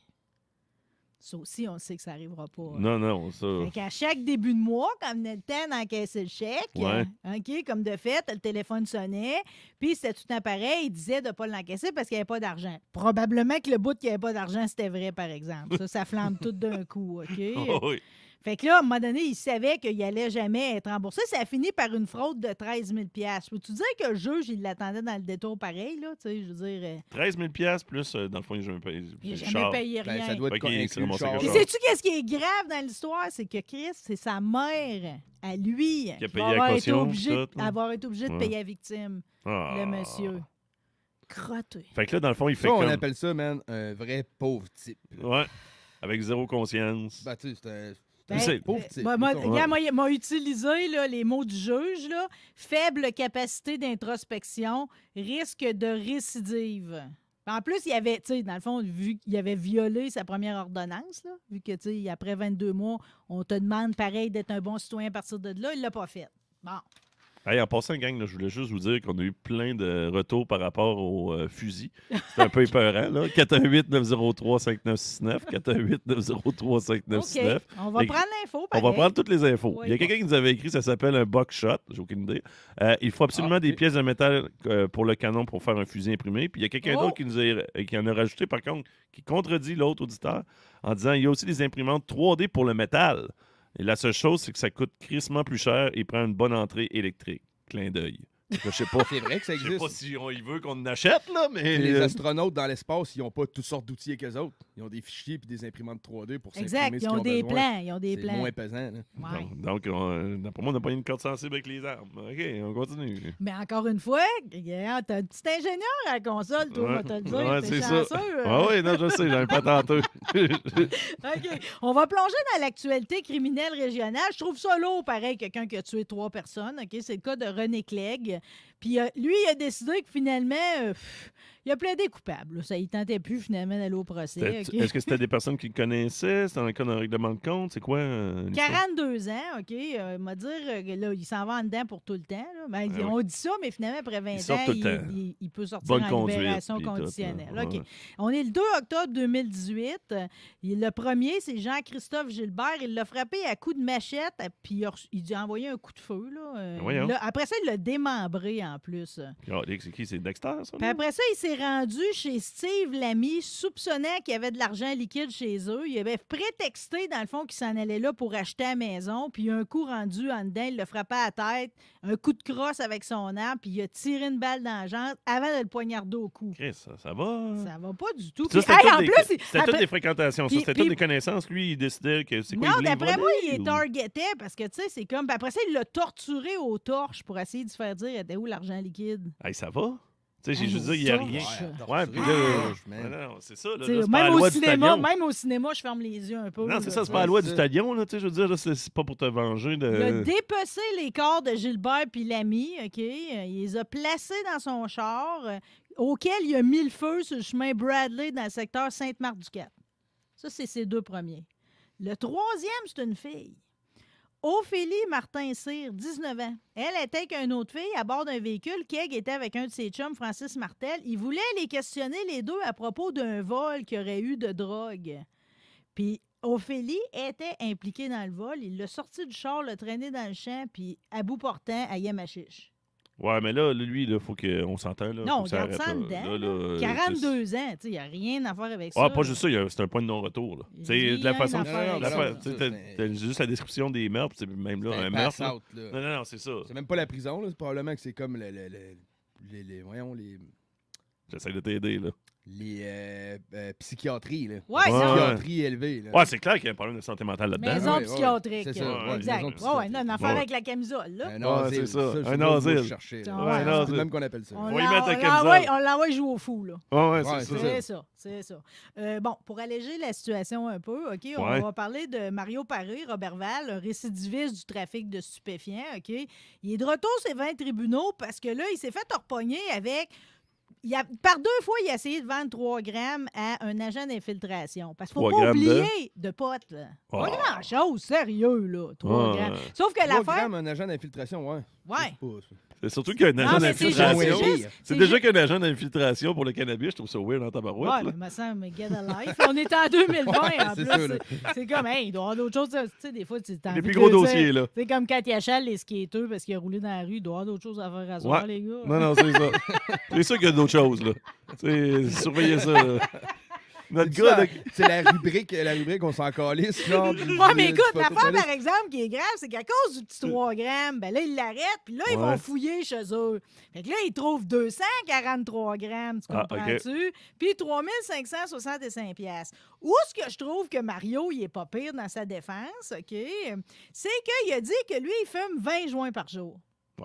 Ça aussi, on sait que ça n'arrivera pas. Hein. Non, non, ça. à chaque début de mois, quand venait le temps d'encaisser le chèque, hein, comme de fait, le téléphone sonnait, puis c'était tout un pareil, il disait de ne pas l'encaisser parce qu'il n'y avait pas d'argent. Probablement que le bout qu'il n'y avait pas d'argent, c'était vrai, par exemple. Ça, ça flambe tout d'un coup, OK? *laughs* oui. Fait que là, à un moment donné, il savait qu'il n'allait jamais être remboursé. Ça a fini par une fraude de 13 000 peux te dire que le juge, il l'attendait dans le détour pareil, là? Tu sais, je veux dire... 13 euh, 000 plus, euh, dans le fond, il n'a jamais payé. Il jamais payé ben, rien. ça doit être Ok, c'est Puis sais-tu qu'est-ce qui est grave dans l'histoire? C'est que Chris, c'est sa mère, à lui, Qui a payé va la obligé- avoir été obligé de payer la victime, le ah. monsieur. Crotté. Fait que là, dans le fond, il fait Ça, on appelle ça, man, un vrai pauvre type. Ouais. Avec zéro conscience. Ben, tu sais, ben, euh, moi, m'a utilisé les mots du juge. Faible capacité d'introspection, risque de récidive. En plus, il y avait, dans le fond, vu qu'il avait violé sa première ordonnance, vu que, après 22 mois, on te demande pareil d'être un bon citoyen à partir de là, il l'a pas fait. Bon. Hey, en passant, gang, je voulais juste vous dire qu'on a eu plein de retours par rapport au euh, fusil. C'est un peu *laughs* épeurant. 418-903-5969. 418-903-5969. On va prendre l'info. On va prendre toutes les infos. il y a quelqu'un qui nous avait écrit, ça s'appelle un box shot. J'ai aucune idée. Euh, il faut absolument ah, des pièces de métal euh, pour le canon pour faire un fusil imprimé. Puis il y a quelqu'un oh! d'autre qui, nous qui en a rajouté, par contre, qui contredit l'autre auditeur en disant il y a aussi des imprimantes 3D pour le métal la seule chose, c'est que ça coûte crissement plus cher et prend une bonne entrée électrique. Clin d'œil. Je sais pas. C'est vrai que ça existe. sais pas si on y veut qu'on en achète, là, mais. Les euh, astronautes dans l'espace, ils n'ont pas toutes sortes d'outils les autres. Ils ont des fichiers et des imprimantes 3D pour s'imprimer Exact, ils ont, des plans. Ils ont des plans. moins pesant. Là. Ouais. Donc, pour moi, on n'a pas une corde sensible avec les armes. OK, on continue. Mais encore une fois, t'as un petit ingénieur à la console, toi, te le dire. Ouais, c'est ça. Hein. Ah oui, non, je sais, j'ai un tenteux. *laughs* OK. On va plonger dans l'actualité criminelle régionale. Je trouve ça lourd, pareil, quelqu'un qui a tué trois personnes. OK, c'est le cas de René Clegg. Puis euh, lui, il a décidé que finalement, euh, il a plaidé coupable. Ça, il tentait plus finalement d'aller au procès. Est-ce que c'était des personnes qu'il connaissait? C'était dans le cas règlement de compte? C'est quoi? 42 euh, ans, OK. Euh, m'a dire, euh, qu'il il s'en va en dedans pour tout le temps. Ben, ben on dit ça, mais finalement, après 20 ans, il, peut sortir en libération conditionnelle. On est le 2 octobre 2018. Le premier, c'est Jean-Christophe Gilbert. Il l'a frappé à coups de machette, puis il a envoyé un coup de feu. Là. Ben après ça, il l'a démembré en plus. Ah, c'est qui? C'est Dexter, ça? Puis après ça, il s'est est rendu chez Steve Lamy, soupçonnait qu'il y avait de l'argent liquide chez eux. Il avait prétexté, dans le fond, qu'il s'en allait là pour acheter la maison. Puis un coup rendu en dedans, il le frappait à la tête, un coup de crosse avec son arme, puis il a tiré une balle dans la jambe avant de le poignarder au cou. Chris, ça, va. Hein? Ça va pas du tout. C'était toutes, des... fréquentations, ça. c'était toutes des connaissances. Lui, il décidait que c'est quoi Non, d'après moi, il est targeté parce que, tu sais, c'est comme. après ça, il l'a torturé aux torches pour essayer de se faire dire était où l'argent liquide. Hey, ça va. Tu sais, ah, je veux dire, il n'y a rien. Ouais, puis là, c'est ça. même, au cinéma, même au cinéma, je ferme les yeux un peu. Non, c'est ça, c'est pas la loi du talion. Là, je veux dire, c'est pas pour te venger. De... Il a dépecé les corps de Gilbert puis l'ami, OK? Il les a placés dans son char, euh, auquel il a mis le feu sur le chemin Bradley dans le secteur Sainte-Marthe-du-Cap. Ça, c'est ses deux premiers. Le troisième, c'est une fille. Ophélie Martin-Cyr, 19 ans. Elle était avec une autre fille à bord d'un véhicule. Keg était avec un de ses chums, Francis Martel. Il voulait les questionner les deux à propos d'un vol qui aurait eu de drogue. Puis Ophélie était impliquée dans le vol. Il l'a sorti du char, l'a traîné dans le champ, puis à bout portant, à Yamachiche. Ouais, mais là, lui, il faut qu'on s'entende. Non, on garde ça dedans. Là, 42 euh, ans, il n'y a rien à faire avec ah, ça. Ah, pas juste ça, c'est un point de non-retour. C'est De la façon. C'est juste la description des meurtres, c'est même là, un, meurtre. Non, non, non, c'est ça. C'est même pas la prison, c'est probablement que c'est comme les. Voyons, les. J'essaie de t'aider, là les euh, euh, psychiatries. Là. Ouais, psychiatrie élevée. Là. Ouais, c'est clair qu'il y a un problème de santé mentale là-dedans. Maison ouais, psychiatrique. Ouais, c'est ça, euh, exact. Ouais, non, une affaire avec la camisole. Là. Un asile. c'est ça. un asile. même qu'on appelle ça. On va y mettre la On l'envoie jouer au fou. Là. Ouais, ouais, c'est ça. C'est ça. C'est ça. bon, pour alléger la situation un peu, OK, on va parler de Mario Paré, Robert Val, récidiviste du trafic de stupéfiants. OK. Il est de retour sur 20 tribunaux parce que là, il s'est fait torpogner avec il a, par deux fois, il a essayé de vendre 3 grammes à un agent d'infiltration. Parce qu'il ne faut pas oublier de, potes. Pas ah. grand-chose, sérieux, là, 3 ah. grammes. Sauf que l'affaire. 3 un agent d'infiltration, ouais. Ouais. C'est surtout qu'il y a un agent d'infiltration. C'est déjà qu'il y a un agent d'infiltration pour le cannabis, je trouve ça weird en tabarouette. Ouais, mais ça get a life. On est en 2020 en plus. C'est comme, hey, il doit y avoir d'autres choses. Tu sais, des fois, tu t'en Les plus gros dossiers, là. C'est comme Katia Chal, les skateurs, parce qu'il a roulé dans la rue, il doit y avoir d'autres choses à faire à soir, les gars. Non, non, c'est ça. c'est sûr qu'il y a d'autres choses, là. Tu sais, surveillez ça. *laughs* *laughs* c'est la rubrique, la rubrique, on s'en calisse. Genre, mais écoute, la l'affaire, par exemple, qui est grave, c'est qu'à cause du petit 3 euh. grammes, ben là, ils l'arrêtent, puis là, ils vont fouiller chez eux. Fait que là, ils trouvent 243 grammes, tu ah, comprends-tu? Puis 3565 pièces. Où ce que je trouve que Mario, il est pas pire dans sa défense, OK? C'est qu'il a dit que lui, il fume 20 joints par jour.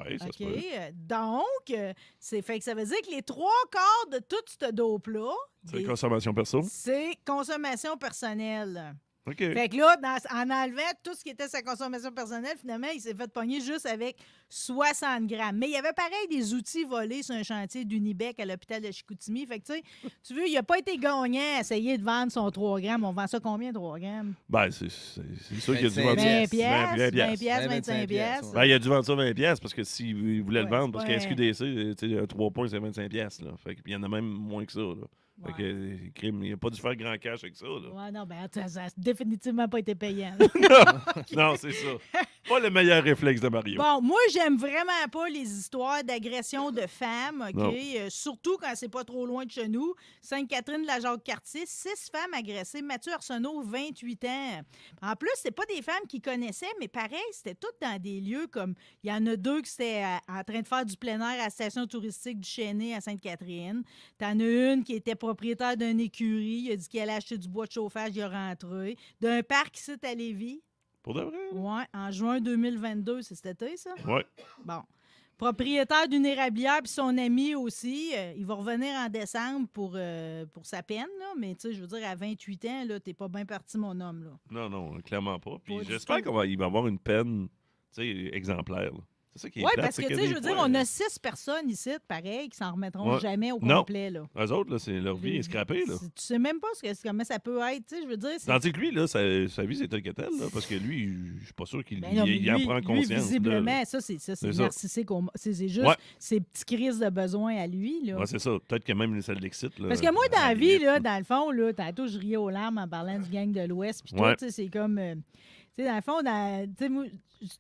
Oui, ça OK. Donc, euh, c'est fait que ça veut dire que les trois quarts de toute cette dope-là. C'est consommation perso. c'est consommation personnelle. Fait que là, en enlevant tout ce qui était sa consommation personnelle, finalement, il s'est fait pogner juste avec 60 grammes. Mais il y avait pareil des outils volés sur un chantier d'Unibec à l'hôpital de Chicoutimi. Fait que tu sais, tu veux, il n'a pas été gagnant à essayer de vendre son 3 grammes. On vend ça combien, 3 grammes? Ben, c'est sûr qu'il a dû vendre 20 pièces 20 piastres, 25 pièces Ben, il a dû vendre ça 20 piastres parce que s'il voulait le vendre, parce qu'un SQDC, sais, 3 points, c'est 25 piastres. Là. Fait qu'il y en a même moins que ça. Là. Il a euh, crime, il pas dû faire grand cash avec ça. Là. non, ben, ça n'a définitivement pas été payant. *laughs* non, c'est ça. Pas le meilleur réflexe de Mario. Bon, moi, j'aime vraiment pas les histoires d'agression de femmes, OK? Euh, surtout quand c'est pas trop loin de chez nous. Sainte-Catherine de la Jacques-Cartier, six femmes agressées. Mathieu Arsenault, 28 ans. En plus, c'est pas des femmes qui connaissaient, mais pareil, c'était toutes dans des lieux comme. Il y en a deux qui étaient euh, en train de faire du plein air à la station touristique du Chêne à Sainte-Catherine. T'en as une qui était pas propriétaire d'une écurie. Il a dit qu'il allait acheter du bois de chauffage, il a rentré. D'un parc ici à Lévis. Pour de vrai? Oui, en juin 2022, c'est cet été, ça? Oui. Bon. Propriétaire d'une érablière, puis son ami aussi. Euh, il va revenir en décembre pour, euh, pour sa peine, là. Mais, tu sais, je veux dire, à 28 ans, là, t'es pas bien parti, mon homme, là. Non, non, clairement pas. Puis j'espère qu'il va avoir une peine, tu sais, exemplaire, oui, parce que, tu sais, je veux dire, on a euh, six personnes ici, pareil, qui s'en remettront jamais au complet. Là. Eux autres, là, c'est, leur vie est scrappée. Là. Tu sais même pas ce que, comment ça peut être. Tu sais, je veux dire, Tandis que lui, là, sa, vie, c'est tel que parce que lui, je suis pas sûr qu'il ben en prend conscience. Lui, visiblement, ça, c'est, ça, c'est, narcissique. C'est, juste ces ses petits crises de besoin à lui. Là. c'est ça. Peut-être que même ça l'excite. Parce que moi, dans la vie, là, dans le fond, là, tantôt, je riais aux larmes en parlant du gang de l'Ouest. Puis toi, tu sais, c'est comme. Euh, sais, dans le fond, dans, moi,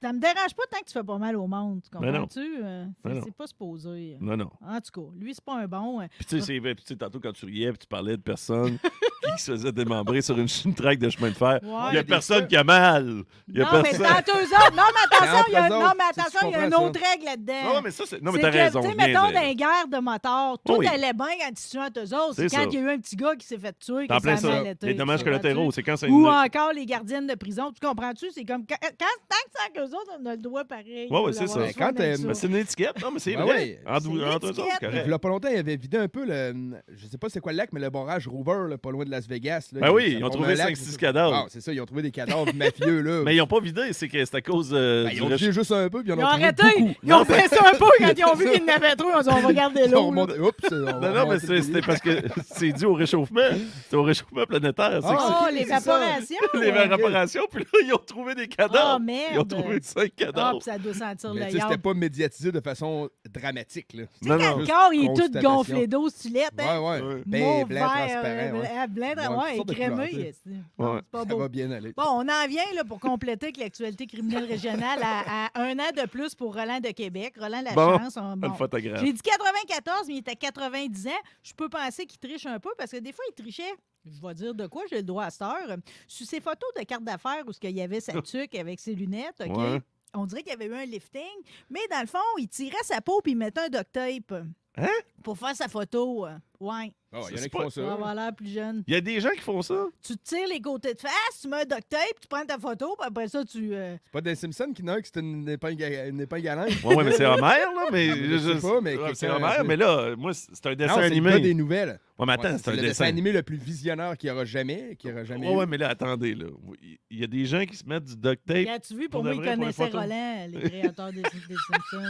ça me dérange pas tant que tu fais pas mal au monde. Tu comprends-tu? Euh? c'est pas supposé. Non, non. En tout cas, lui, c'est pas un bon. Euh. Puis tu sais, c'est tantôt quand tu riais tu parlais de personne, *laughs* qui se faisait démembrer sur une, une traque de chemin de fer. Il n'y a personne qui a mal. Y a non, personne... mais autres. Non, mais attention, il y a, non, mais *laughs* attention, y a une autre règle là-dedans. Non, mais ça, c'est. Non, mais t'as raison. Tu sais, mettons, dans les guerres de motards, oh tout allait bien quand tu à eux autres. C'est quand il y a eu un petit gars qui s'est fait tuer. En plein ça. Les dommages collatéraux, c'est quand c'est Ou encore les gardiennes de prison. Tu comprends? C'est comme quand, quand tant que ça autres, on le droit pareil. Oui, oui, c'est ça. Quand c'est une étiquette, non, mais c'est ben vrai. c'est Il y a pas longtemps, il avait vidé un peu le. Je sais pas c'est quoi le lac, mais le barrage Rover, pas loin de Las Vegas. ben oui, ils ont trouvé 5-6 cadavres. Ah, c'est ça, ils ont trouvé des cadavres mafieux, là. *laughs* Mais ils n'ont pas vidé, c'est que c'est à cause. Euh, ben, ils ont vidé juste un peu, puis ils ont arrêté. Ils ont fait ça un peu quand ils ont *laughs* vu qu'il n'y avait trop, ils ont regardé là l'eau. Non, non, mais c'était parce que *laughs* c'est dû au réchauffement. C'est au réchauffement planétaire. Ah, oh, les évaporations. Les évaporations, puis ont trouvé des cadavres. Oh, Ils ont trouvé cinq cadavres. Ah, ça doit sentir Mais le C'était pas médiatisé de façon dramatique. Là. il est tout gonflé d'eau, tu l'aimes. Hein? Ouais, ouais. Ben, blanc, transparent. Euh, ouais. Ça va bien aller. Bon, on en vient là, pour compléter avec l'actualité criminelle régionale à, un an de plus pour Roland de Québec. Roland Lachance. Bon, bon. photographe. J'ai dit 94, mais il était à 90 ans. Je peux penser qu'il triche un peu parce que des fois, il trichait je vais dire de quoi j'ai le droit à cette heure. Sur ses photos de carte d'affaires où il y avait sa ah. tuque avec ses lunettes, OK? On dirait qu'il y avait eu un lifting, mais dans le fond, il tirait sa peau puis il mettait un duct tape. Hein? Pour faire sa photo. Euh, ah ouais. il y en a qui font ça. Ah, plus jeune. Il y a des gens qui font ça. Tu tires les côtés de face, tu mets un duct tape, tu prends ta photo, puis après ça, tu. Euh, c'est pas des Simpsons qui n'a que c'est une épingle, une à ouais, ouais, mais c'est Homer, là. Mais, *laughs* je, sais pas, mais. C'est Homer, mais là, moi, c'est un dessin non, animé. C'est des nouvelles c'est le dessin. animé le plus visionnaire qu'il y aura jamais. Qu'il aura jamais ouais, mais là, attendez. Là. Il y a des gens qui se mettent du duct tape. tu tu vu, pour, moi, ils connaissaient Roland, les créateurs des, des Simpsons. *laughs*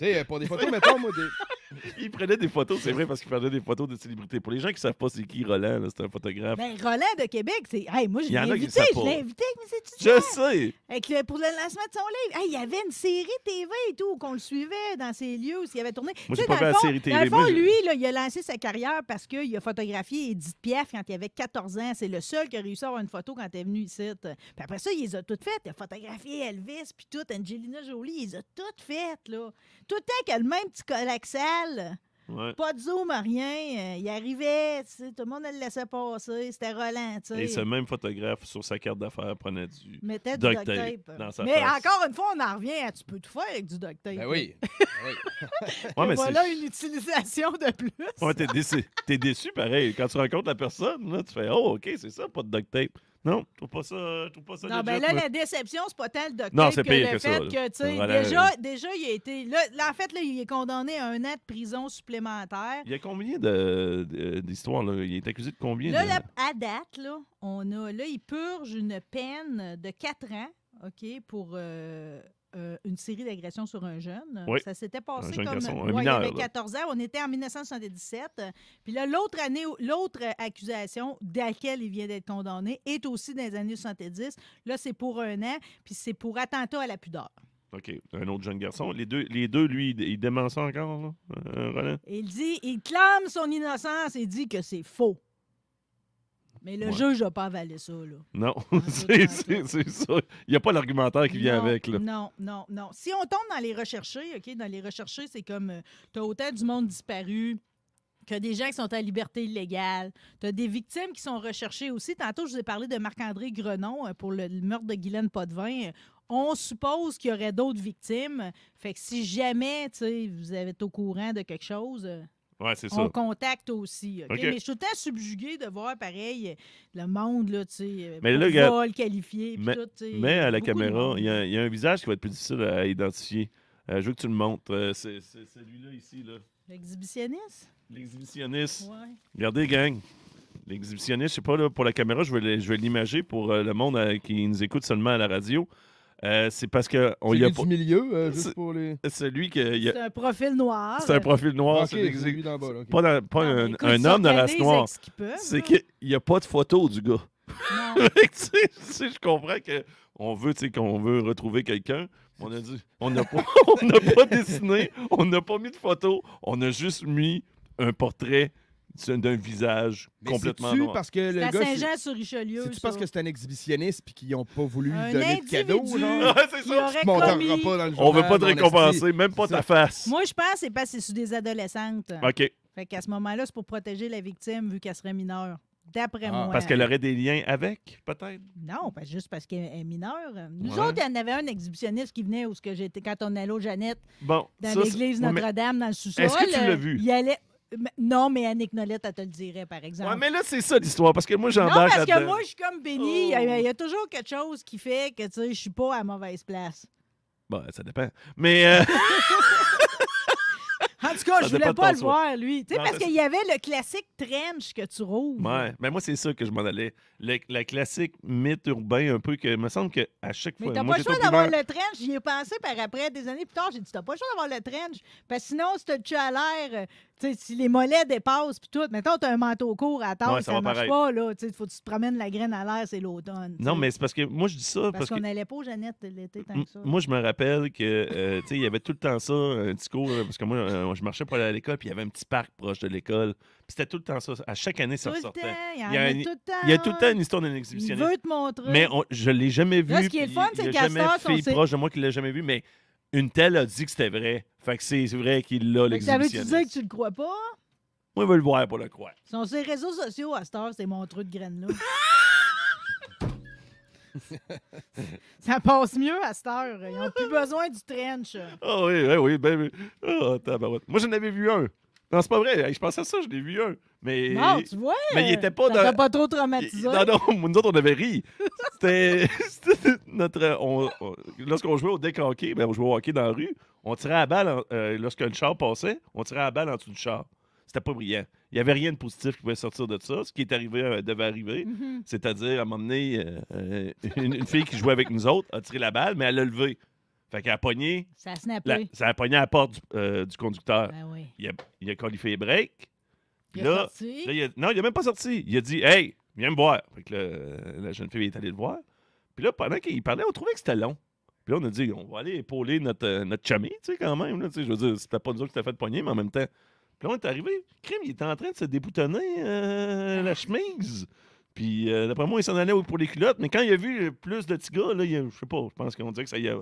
Tu pour des photos, mettons, moi, des... *laughs* Il prenait des photos, c'est vrai, parce qu'il prenait des photos de célébrités. Pour les gens qui ne savent pas c'est qui Roland, c'est un photographe. Ben, Roland de Québec, c'est. Hey, moi, je l'ai invité, je l'ai invité avec mes étudiants. Je sais. Pour le lancement de son livre. il y avait une série TV et tout, qu'on le suivait dans ces lieux où il avait tourné. Moi, j'ai pas la série TV. fond, lui, là, il a lancé sa carrière parce que il a photographié Edith Piaf quand il avait 14 ans. C'est le seul qui a réussi à avoir une photo quand elle est venu ici. Puis après ça, il les a toutes faites. Il a photographié Elvis, puis tout, Angelina Jolie, il les a toutes faites, là. Tout est a le même petit collègue pas de zoom, rien. Euh, il arrivait, tout le monde le laissait passer. C'était Roland. Et ce même photographe, sur sa carte d'affaires, prenait du duct, tape. Dans sa mais encore une fois, on en revient tu peux tout faire avec du duct tape. Ben oui. *laughs* Ben voilà une utilisation de plus. ouais, t'es déçu. déçu pareil. Quand tu rencontres la personne, tu fais Oh, OK, c'est ça, pas de duct tape. Non, je trouve pas ça. pas non, ben là, la déception, c'est pas tant le docteur non, que pire que ça, que, déjà, déjà, il a été. en fait, là, il est condamné à un an de prison supplémentaire. Il y a combien d'histoires, de, là? Il est accusé de combien? Là, à date, là, on a. Là, il purge une peine de 4 ans, OK, pour. Euh, euh, une série d'agressions sur un jeune. Ça s'était passé comme il avait 14 ans. On était en 1977. Puis là, l'autre année, l'autre accusation de laquelle il vient d'être condamné est aussi dans les années 70. Là, c'est pour un an, puis c'est pour attentat à la pudeur. OK. Un autre jeune garçon. Les deux, les deux lui, il dément ça encore, là, euh, Il dit, il clame son innocence et dit que c'est faux. Mais le juge n'a pas avalé ça, là. Non, *laughs* c'est ça. Il n'y a pas l'argumentaire qui vient avec, là. Non, non, non. Si on tombe dans les recherchés, OK, dans les recherchés, c'est comme euh, tu as autant du monde disparu, que des gens qui sont à liberté illégale. Tu as des victimes qui sont recherchées aussi. Tantôt, je vous ai parlé de Marc-André Grenon euh, pour le, meurtre de Guylaine Potvin. Euh, on suppose qu'il y aurait d'autres victimes. Fait que si jamais vous êtes au courant de quelque chose, Ouais, c'est ça. On contacte aussi. Mais je suis tout subjugué de voir pareil le monde, là, tu sais, euh, mais qualifié, mais, tout, mais à la caméra, il y, a un visage qui va être plus difficile à identifier. Euh, je veux que tu le montres. Euh, c'est celui-là ici, là. L'exhibitionniste? L'exhibitionniste. Ouais. Regardez, gang. L'exhibitionniste, je sais pas, là, pour la caméra, je vais l'imager pour le monde qui nous écoute seulement à la radio. Euh, c'est parce que on y a pas... du milieu, euh, juste pour C'est un profil noir. C'est un profil noir. c'est Pas, un, homme de race noire. C'est qu'il n'y a pas de photo du gars. Non. *laughs* je comprends qu'on veut, qu'on veut retrouver quelqu'un. On a dit, on n'a pas, *laughs* on a pas dessiné, on n'a pas mis de photo, on a juste mis un portrait d'un visage complètement noir. parce que le gars. Saint-Jean-sur-Richelieu. richelieu cest que c'est un exhibitionniste puis qu'ils n'ont pas voulu lui donner de cadeau, *laughs* c'est ça. On pas On veut pas te récompenser, même pas ta face. Moi, je pense que c'est parce que c'est sur des adolescentes. OK. Fait qu'à ce moment-là, c'est pour protéger la victime vu qu'elle serait mineure. D'après ah. moi. Parce qu'elle aurait des liens avec, peut-être? Non, pas juste parce qu'elle est mineure. Nous autres, il y en avait un exhibitionniste qui venait où j'étais quand on allait au Jeannettes bon, dans l'église Notre-Dame, dans le sous-sol. Est-ce que tu l'as euh, vu? Il allait non, mais Annick Nolette, elle te le dirait, par exemple. Oui, mais là, c'est ça l'histoire, parce que moi, j'embarque. Non, parce que moi, je suis comme béni. Il y, a oh. toujours quelque chose qui fait que, tu sais, je suis pas à mauvaise place. Bon, euh, ça dépend. Mais. Euh, *laughs* en tout cas, je je voulais pas le voir, lui. Tu sais, parce qu'il y avait le classique trench que tu roules. Ouais, mais moi, c'est ça que je m'en allais. Le, classique mythe urbain, un peu, que me semble qu'à chaque fois. Mais t'as pas le choix d'avoir le trench. J'y ai pensé par après, des années plus tard. J'ai dit, t'as pas le choix d'avoir le trench. Parce sinon, si tu as l'air si les mollets dépassent, puis tout, mettons, t'as un manteau court à ça, ne marche pas, là. Il faut que tu te promènes la graine à l'air, c'est l'automne. Non, mais c'est parce que moi, je dis ça. Parce, qu'on n'allait pas aux Jeannette l'été tant que ça. Moi, je me rappelle que, euh, il y avait tout le temps ça, un petit cours, parce que moi, euh, je marchais pour aller à l'école, puis il y avait un petit parc proche de l'école. Puis c'était tout le temps ça. À chaque année, ça tout Il y, y, a tout le temps une histoire d'un exhibitionniste. Il veut te montrer. Mais on... je l'ai jamais vu. Là, ce qui est le fun, c'est y a une fille proche de moi qui l'a jamais vu, mais une telle a dit que c'était vrai. Fait que c'est vrai qu'il l'a, Ça veut dire que tu le crois pas? Moi, je veux le voir pour le croire. Sur ses réseaux sociaux, à c'est mon truc de graine-là. *laughs* ça passe mieux à cette Ils n'ont plus besoin du trench. Ah oh, oui, oui, oui, ben, oh, Moi, j'en avais vu un. Non, c'est pas vrai. Je pensais à ça, je l'ai vu un. Mais... Non, tu vois. Mais il était pas ça dans. pas trop traumatisé. Non, non, *laughs* nous autres, on avait ri. C'était. *laughs* Euh, on, lorsqu'on jouait au deck ben, on jouait au hockey dans la rue, on tirait à balle. Euh, lorsqu'un char passait, on tirait à la balle en dessous du char. C'était pas brillant. Il n'y avait rien de positif qui pouvait sortir de ça. Ce qui est arrivé euh, devait arriver. cest mm-hmm. C'est-à-dire, à m'amener une, fille qui jouait avec nous autres a tiré la balle, mais elle l'a levée. Fait qu'elle a pogné. Ça a snappé. ça a pogné à la porte du, conducteur. Ben il, a, a qualifié break. Il a sorti. a, non, il n'a même pas sorti. Il a dit Hey, viens me voir. que la jeune fille est allée le voir. Puis là, pendant qu'il parlait, on trouvait que c'était long. Puis là, on a dit, on va aller épauler notre, euh, notre tu sais, quand même. je veux dire, c'était pas nous autres qui t'as fait poignée mais en même temps. Puis là, on est arrivé, Crime, il était en train de se déboutonner euh, la chemise. Puis euh, d'après moi, il s'en allait pour les culottes. Mais quand il a vu plus de petits gars, là, je sais pas, je pense qu'on dirait que ça y a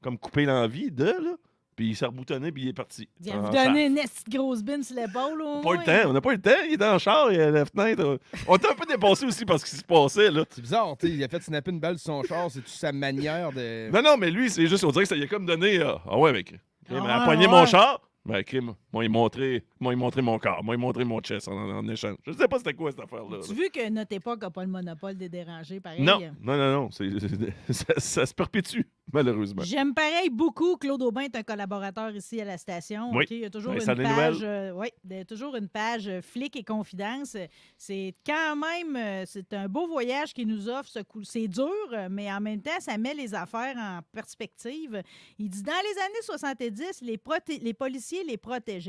comme coupé l'envie de, là. Puis il s'est reboutonné, puis il est parti. Il ah, a vous donné une grosse bine sur l'épaule. Pas le temps, on n'a pas eu le temps. Il est dans le char, il a la fenêtre. On était un peu dépassé aussi parce qu'il se passait. là. C'est bizarre, tu il a fait snapper une balle sur son char. C'est-tu sa manière de. Non, non, mais lui, c'est juste, on dirait que ça lui a comme donné. Euh, ah ouais, mec. Ah il m'a poigné mon char. Ben, crime. Moi, il montré, moi, il mon corps. Moi, il montrait mon chest en, échange. Je sais pas c'était quoi cette affaire-là. Tu veux que notre époque n'a pas le monopole des dérangés, pareil? Non, non, non, non. *laughs* ça, se perpétue, malheureusement. J'aime pareil beaucoup. Claude Aubin est un collaborateur ici à la station. Oui. Euh, il y a toujours, une page, y a toujours une page Flic et Confidence. C'est quand même euh, c'est un beau voyage qui nous offre. C'est dur, mais en même temps, ça met les affaires en perspective. Il dit dans les années 70, les, les policiers les protégeaient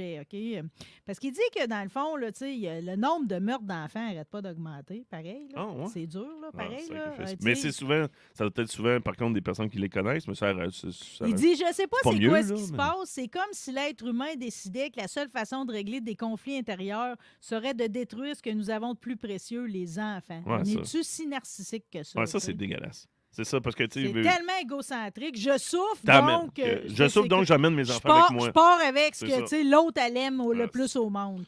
parce qu'il dit que, dans le fond, le nombre de meurtres d'enfants n'arrête pas d'augmenter, pareil. Ah, c'est dur, ah, euh, mais c'est souvent, ça doit être souvent, par contre, des personnes qui les connaissent, mais euh, il dit, je ne sais pas c'est quoi ce qui se passe, c'est comme si l'être humain décidait que la seule façon de régler des conflits intérieurs serait de détruire ce que nous avons de plus précieux, les enfants. On est-tu si narcissique que ça? ça, c'est dégueulasse. C'est ça, parce que tu es tellement égocentrique. Je souffre, donc. Euh, je souffre, donc j'amène mes enfants avec moi. Je pars avec ce que l'autre, elle aime le plus au monde.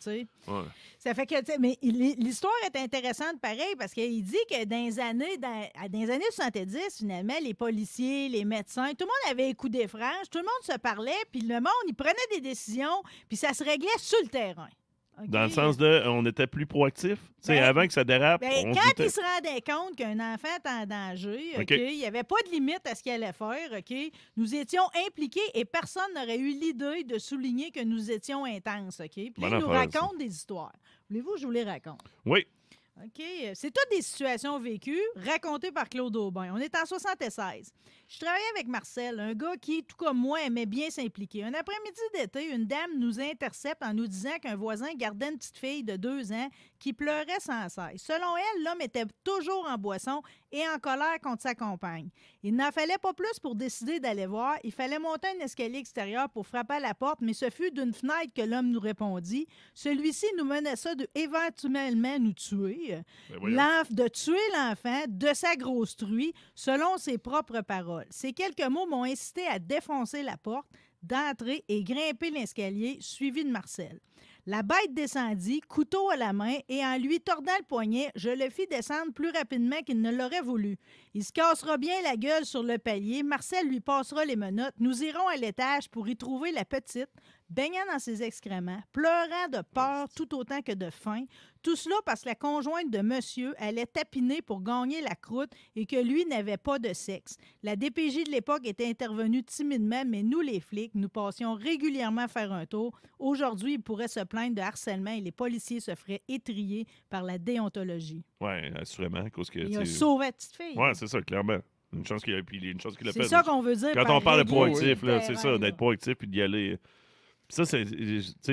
Ça fait que, mais l'histoire est intéressante pareil parce qu'il dit que dans les années, dans, les années 70, finalement, les policiers, les médecins, tout le monde avait un coup des tout le monde se parlait, puis le monde, il prenait des décisions, puis ça se réglait sur le terrain. Dans le sens de, euh, on était plus proactif. Ben, avant que ça dérape. Ben, quand il se rendait compte qu'un enfant était en danger, il n'y avait pas de limite à ce qu'il allait faire. Nous étions impliqués et personne n'aurait eu l'idée de souligner que nous étions intenses. Puis nous raconte des histoires. Voulez-vous que je vous les raconte? Oui. OK. C'est toutes des situations vécues racontées par Claude Aubin. On est en 76. Je travaillais avec Marcel, un gars qui, tout comme moi, aimait bien s'impliquer. Un après-midi d'été, une dame nous intercepte en nous disant qu'un voisin gardait une petite fille de deux ans qui pleurait sans cesse. Selon elle, l'homme était toujours en boisson et en colère contre sa compagne. Il n'en fallait pas plus pour décider d'aller voir. Il fallait monter un escalier extérieur pour frapper à la porte, mais ce fut d'une fenêtre que l'homme nous répondit. Celui-ci nous menaça de éventuellement nous tuer, ben de tuer l'enfant de sa grosse truie, selon ses propres paroles. Ces quelques mots m'ont incité à défoncer la porte, d'entrer et grimper l'escalier, suivi de Marcel. La bête descendit, couteau à la main, et en lui tordant le poignet, je le fis descendre plus rapidement qu'il ne l'aurait voulu. Il se cassera bien la gueule sur le palier, Marcel lui passera les menottes, nous irons à l'étage pour y trouver la petite, baignant dans ses excréments, pleurant de peur tout autant que de faim. Tout cela parce que la conjointe de monsieur allait tapiner pour gagner la croûte et que lui n'avait pas de sexe. La DPJ de l'époque était intervenue timidement, mais nous, les flics, nous passions régulièrement faire un tour. Aujourd'hui, il pourrait se plaindre de harcèlement et les policiers se feraient étrier par la déontologie. Oui, assurément. Cause que, il a sauvé la petite fille. Oui, c'est ça, clairement. Une chance qu'il a, puis une chance qu'il a C'est ça qu'on veut dire. Quand on parle de proactif, c'est ça, d'être proactif puis d'y aller ça, c'est, tu sais,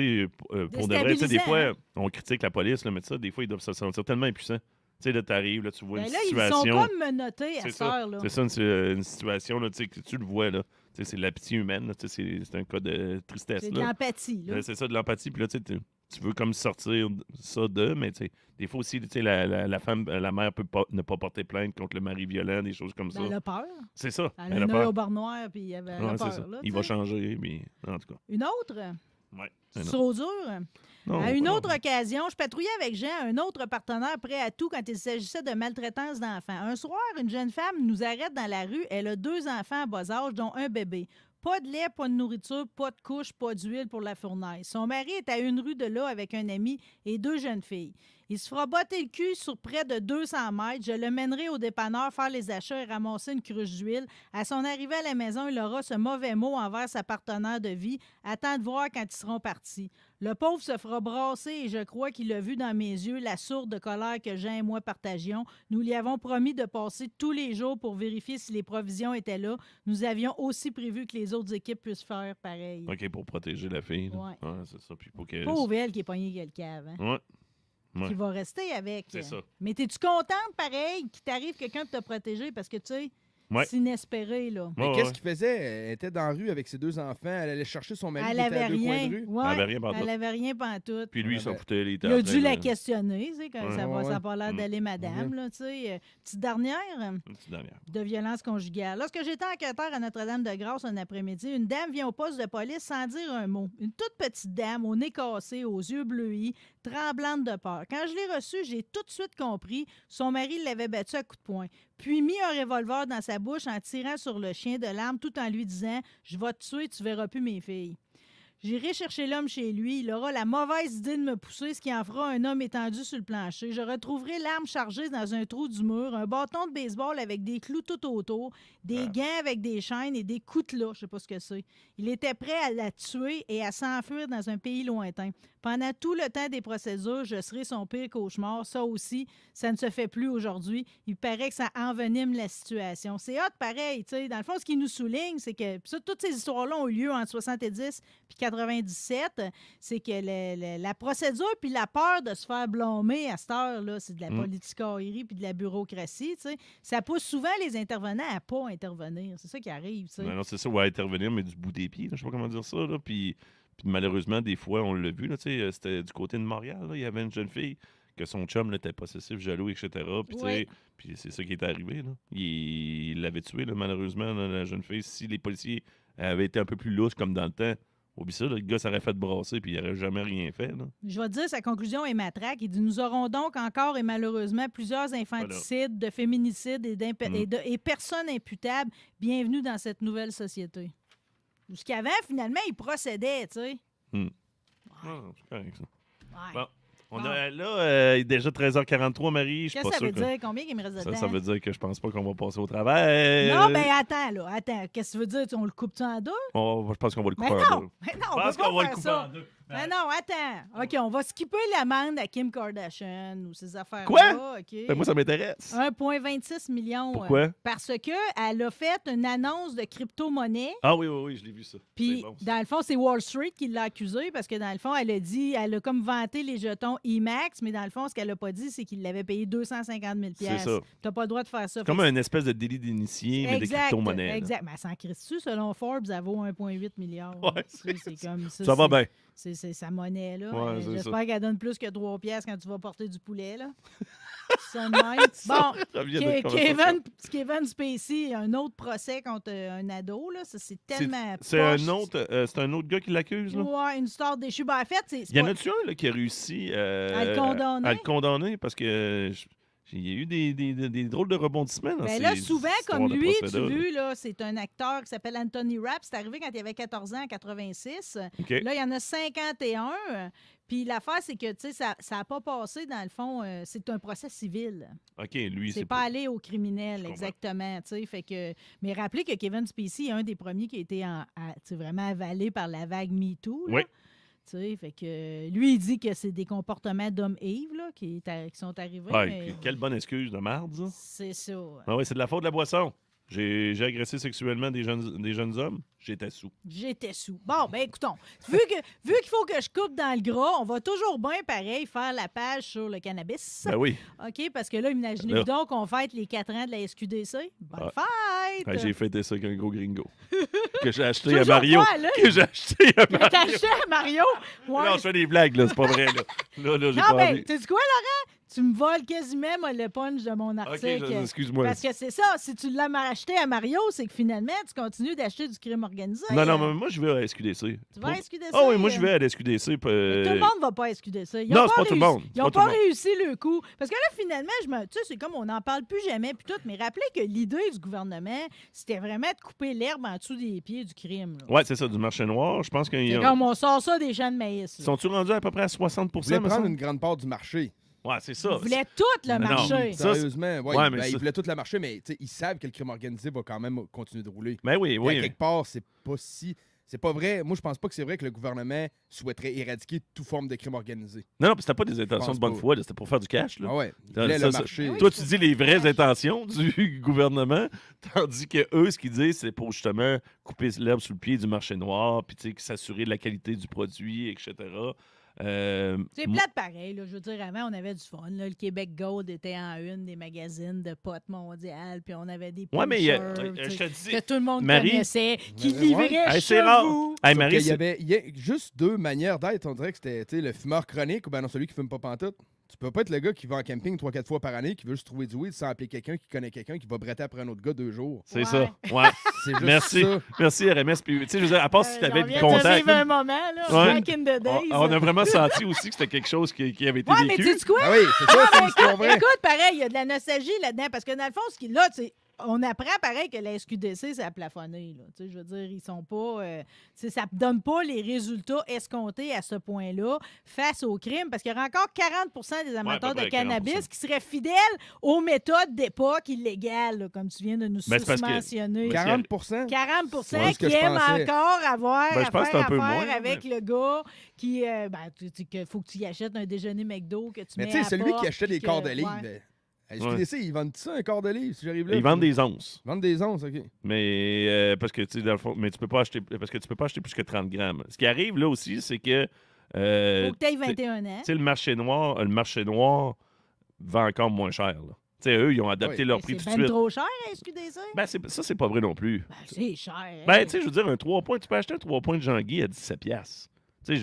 euh, pour de vrai, des fois, hein. on critique la police, là, mais ça, des fois, ils doivent se sentir tellement impuissants. Tu sais, là, t'arrives, là, tu vois ben une là, situation. Ils sont comme menottés à ça, là. C'est ça, une, euh, une situation, là, tu sais, tu le vois, là. C'est de la pitié humaine, c'est un cas de tristesse. C'est de l'empathie. là. Ben, c'est ça, de l'empathie. Puis là, tu tu veux comme sortir ça d'eux, mais des fois aussi, la, la, femme, euh, la mère peut pas, ne pas porter plainte contre le mari violent, des choses comme ben, ça. Elle a peur. C'est ça. Elle, a, peur. au bar noir, puis elle, a peur. Il va changer, mais en tout cas. Une autre? Oui. Trop à une autre occasion, je patrouillais avec Jean, un autre partenaire prêt à tout quand il s'agissait de maltraitance d'enfants. Un soir, une jeune femme nous arrête dans la rue. Elle a deux enfants à bas âge, dont un bébé. Pas de lait, pas de nourriture, pas de couche, pas d'huile pour la fournaise. Son mari est à une rue de là avec un ami et deux jeunes filles. Il se fera botter le cul sur près de 200 mètres. Je le mènerai au dépanneur faire les achats et ramasser une cruche d'huile. À son arrivée à la maison, il aura ce mauvais mot envers sa partenaire de vie. Attends de voir quand ils seront partis. Le pauvre se fera brasser et je crois qu'il a vu dans mes yeux la sourde colère que Jean et moi partagions. Nous lui avons promis de passer tous les jours pour vérifier si les provisions étaient là. Nous avions aussi prévu que les autres équipes puissent faire pareil. OK, pour protéger la fille. Oui. c'est ça. pour Pauvre elle qui est pognée quelqu'un hein. Ouais. Qui va rester avec. C'est ça. Mais es tu contente, pareil, qu'il t'arrive quelqu'un de te protéger parce que, tu sais, c'est inespéré, là. Mais qu'est-ce qu'il faisait? Elle était dans la rue avec ses deux enfants. Elle allait chercher son mari Elle avait rien. de Elle avait rien pendant elle Puis lui, il s'en foutait. Il Il a dû la questionner, tu sais, quand ça n'a pas l'air d'aller, mm. madame, mm-hmm. là, tu sais. Euh, petite dernière euh, petite dernière. de violence conjugale. Lorsque j'étais enquêteur à Notre-Dame-de-Grâce un après-midi, une dame vient au poste de police sans dire un mot. Une toute petite dame, au nez cassé, aux yeux bleuis, tremblante de peur. Quand je l'ai reçue, j'ai tout de suite compris. Son mari l'avait battue à coups de poing puis mis un revolver dans sa bouche en tirant sur le chien de l'arme tout en lui disant Je vais te tuer, tu verras plus mes filles. J'irai chercher l'homme chez lui. Il aura la mauvaise idée de me pousser, ce qui en fera un homme étendu sur le plancher. Je retrouverai l'arme chargée dans un trou du mur, un bâton de baseball avec des clous tout autour, des ah. gants avec des chaînes et des coutelas. Je sais pas ce que c'est. Il était prêt à la tuer et à s'enfuir dans un pays lointain. Pendant tout le temps des procédures, je serai son pire cauchemar. Ça aussi, ça ne se fait plus aujourd'hui. Il paraît que ça envenime la situation. C'est hot pareil, tu Dans le fond, ce qu'il nous souligne, c'est que toutes ces histoires-là ont eu lieu en 70 puis 97. C'est que la procédure puis la peur de se faire blâmer à cette heure-là, c'est de la mm. politicoïrie puis de la bureaucratie, Ça pousse souvent les intervenants à pas intervenir. C'est ça qui arrive, tu ben Non, c'est ça, oui, intervenir, mais du bout des pieds. Je ne sais pas comment dire ça, là. Puis malheureusement, des fois, on l'a vu, euh, c'était du côté de Montréal, il y avait une jeune fille que son chum était possessif, jaloux, etc. Puis, c'est ça qui est arrivé. Il l'avait tué, malheureusement, la jeune fille. Si les policiers avaient été un peu plus louches, comme dans le temps, au ça, le gars s'aurait fait brasser puis il n'aurait jamais rien fait. Je vais dire, sa conclusion est matraque. Il dit Nous aurons donc encore et malheureusement plusieurs infanticides, de féminicides et, personnes imputables. Bienvenue dans cette nouvelle société qu'il ce avait, finalement, il procédait, tu sais. Hmm. Ah, c'est correct, ça. Bon. On a, euh, là, euh, il est déjà 13h43, Marie. Qu'est-ce que ça veut dire? Combien il me reste de ça, temps? Ça veut dire que je pense pas qu'on va passer au travail. Non, mais ben, attends, là. Attends. Qu'est-ce que tu veux dire? On le coupe-tu en deux? Oh, je pense qu'on va le couper en deux. Mais non, je pense qu'on va le couper en deux. Mais non, attends. OK, on va skipper l'amende à Kim Kardashian ou ses affaires. Quoi? Ben moi, ça m'intéresse. 1,26 million. Pourquoi? parce qu'elle a fait une annonce de crypto-monnaie. Ah oui, oui, oui, je l'ai vu ça. Puis, dans le fond, c'est Wall Street qui l'a accusée parce que, dans le fond, elle a dit, elle a comme vanté les jetons IMAX, mais dans le fond, ce qu'elle n'a pas dit, c'est qu'il l'avait payé 250 000 C'est ça. Tu pas le droit de faire ça. Comme un espèce de délit d'initié, mais de crypto-monnaie. Exact. Mais sans Christus, selon Forbes, elle vaut 1,8 milliard. Ouais, c'est comme ça. Ça va bien. C'est sa monnaie, là. Euh, j'espère qu'elle donne plus que 3 pièces quand tu vas porter du poulet, là. *laughs* bon, mec. Kevin, Kevin, Spacey, un autre procès contre euh, un ado, là, c'est tellement. C'est un autre, euh, c'est un autre gars qui l'accuse, là. Ouais, une histoire déchue. Ben, fait, c'est. Il y en a-tu un qui a réussi à, le condamner? à le condamner parce que. Il y a eu des, drôles de rebondissements. Mais ben là, souvent, comme lui, tu vu, là, c'est un acteur qui s'appelle Anthony Rapp. C'est arrivé quand il avait 14 ans, en 86. Là, il y en a 51. Puis l'affaire, c'est que, tu ça n'a pas passé, dans le fond, euh, c'est un procès civil. OK, lui, c'est pas, allé au criminel, exactement, tu Fait que... Mais rappelez que Kevin Spacey est un des premiers qui a été vraiment avalé par la vague MeToo. Oui fait que euh, lui, il dit que c'est des comportements d'homme Yves qui, sont arrivés. Quelle bonne excuse de marde, C'est ça. Ah c'est de la faute de la boisson. J'ai agressé sexuellement des jeunes, des jeunes hommes. J'étais sous. J'étais sous. Bon, ben écoutons, vu qu'il faut que je coupe dans le gras, on va toujours bien, pareil, faire la page sur le cannabis. Ben oui. OK, parce que là, imaginez-vous donc qu'on fête les 4 ans de la SQDC. Bonne ah. fête! j'ai fêté ça avec un gros gringo. que j'ai acheté, à Mario. que j'ai acheté à Mario. acheté à Mario? Non, je fais des blagues, là, c'est pas vrai. Là, là, là j'ai pas ben, tu sais quoi, Laurent? Tu me voles quasiment moi, le punch de mon article. excuse-moi. Parce que c'est ça, si tu l'as acheté à Mario, c'est que finalement, tu continues d'acheter du crime organisé. Non, non, mais moi, je vais à SQDC. Tu vas à SQDC? Ah oui, moi, je vais à SQDC. Euh, tout le monde ne va pas à SQDC. Ils non, c'est pas tout le monde. Ils n'ont pas, réussi le coup. Parce que là, finalement, je tu sais, c'est comme on n'en parle plus jamais, puis Mais rappelez que l'idée du gouvernement, c'était vraiment de couper l'herbe en dessous des pieds du crime. Oui, Ouais, c'est ça, du marché noir. Je pense qu'il y a... comme on sort ça des champs de maïs. sont ils rendus à peu près à 60 ils prendre une grande part du marché. Ouais, c'est ça. Ils voulaient tout le marché. Sérieusement, oui. ils ben, voulaient tout le marché, mais ils savent que le crime organisé va quand même continuer de rouler. Mais ben oui, oui. quelque part, c'est pas si. C'est pas vrai. Moi, je pense pas que c'est vrai que le gouvernement souhaiterait éradiquer toute forme de crime organisé. Non, non, c'était pas des intentions de bonne foi, c'était pour faire du cash. Là. Ah toi, tu dis les vraies intentions du *laughs* gouvernement, tandis que eux, ce qu'ils disent, c'est pour justement couper l'herbe sous le pied du marché noir, puis s'assurer de la qualité du produit, etc. Euh, c'est plate pareil. Là. Je veux dire, avant, on avait du fun. Le Québec Gold était en une des magazines de potes mondiales, puis on avait des ouais, mais euh, euh, je te que tout le monde Marie, connaissait, qui livrait chez vous. il, y avait, juste deux manières d'être. On dirait que c'était le fumeur chronique ou ben non, celui qui fume pas pantoute. Tu peux pas être le gars qui va en camping 3-4 fois par année, qui veut juste trouver du weed sans appeler quelqu'un qui connaît quelqu'un qui va bretter après un autre gars deux jours. C'est ça. Ouais. *laughs* Juste Merci. Ça. Merci, RMS. Puis, tu sais, je veux dire, à part si euh, tu avais du contact. On, a vraiment senti aussi que c'était quelque chose qui, qui avait été ouais, vécu. mais tu quoi? Ah oui, c'est ça, ah, c'est se Écoute, pareil, il y a de la nostalgie là-dedans, parce que dans le fond, ce qu'il a, c'est on apprend pareil que la SQDC, ça a plafonné. Je veux dire, ils sont pas. Euh, ça ne donne pas les résultats escomptés à ce point-là face au crime, parce qu'il y aurait encore 40 des amateurs de cannabis qui seraient fidèles aux méthodes d'époque illégales, comme tu viens de nous mentionner. 40 40 qui aiment encore avoir ben, affaire, avec le gars qui. Euh, ben, tu, que faut que tu y achètes un déjeuner McDo que tu mais Mais tu sais, celui qui achetait des cordes de ben, est-ce ils vendent ça, un quart de livre, si j'arrive là? Ils vendent des onces. Ils vendent des onces, OK. Mais euh, parce que, tu sais, mais tu peux pas acheter, parce que tu peux pas acheter plus que 30 grammes. Ce qui arrive là aussi, c'est que... Euh, Faut que 21 ans. le marché noir, euh, le marché noir vend encore moins cher, T'sais, eux, ils ont adapté leur prix tout de suite. C'est trop cher, SQDC? Ben, ça, c'est pas vrai non plus. Ben, c'est cher. Ben, tu sais, je veux dire, un 3 points, tu peux acheter un 3 points de Jean-Guy à 17$. Tu sais,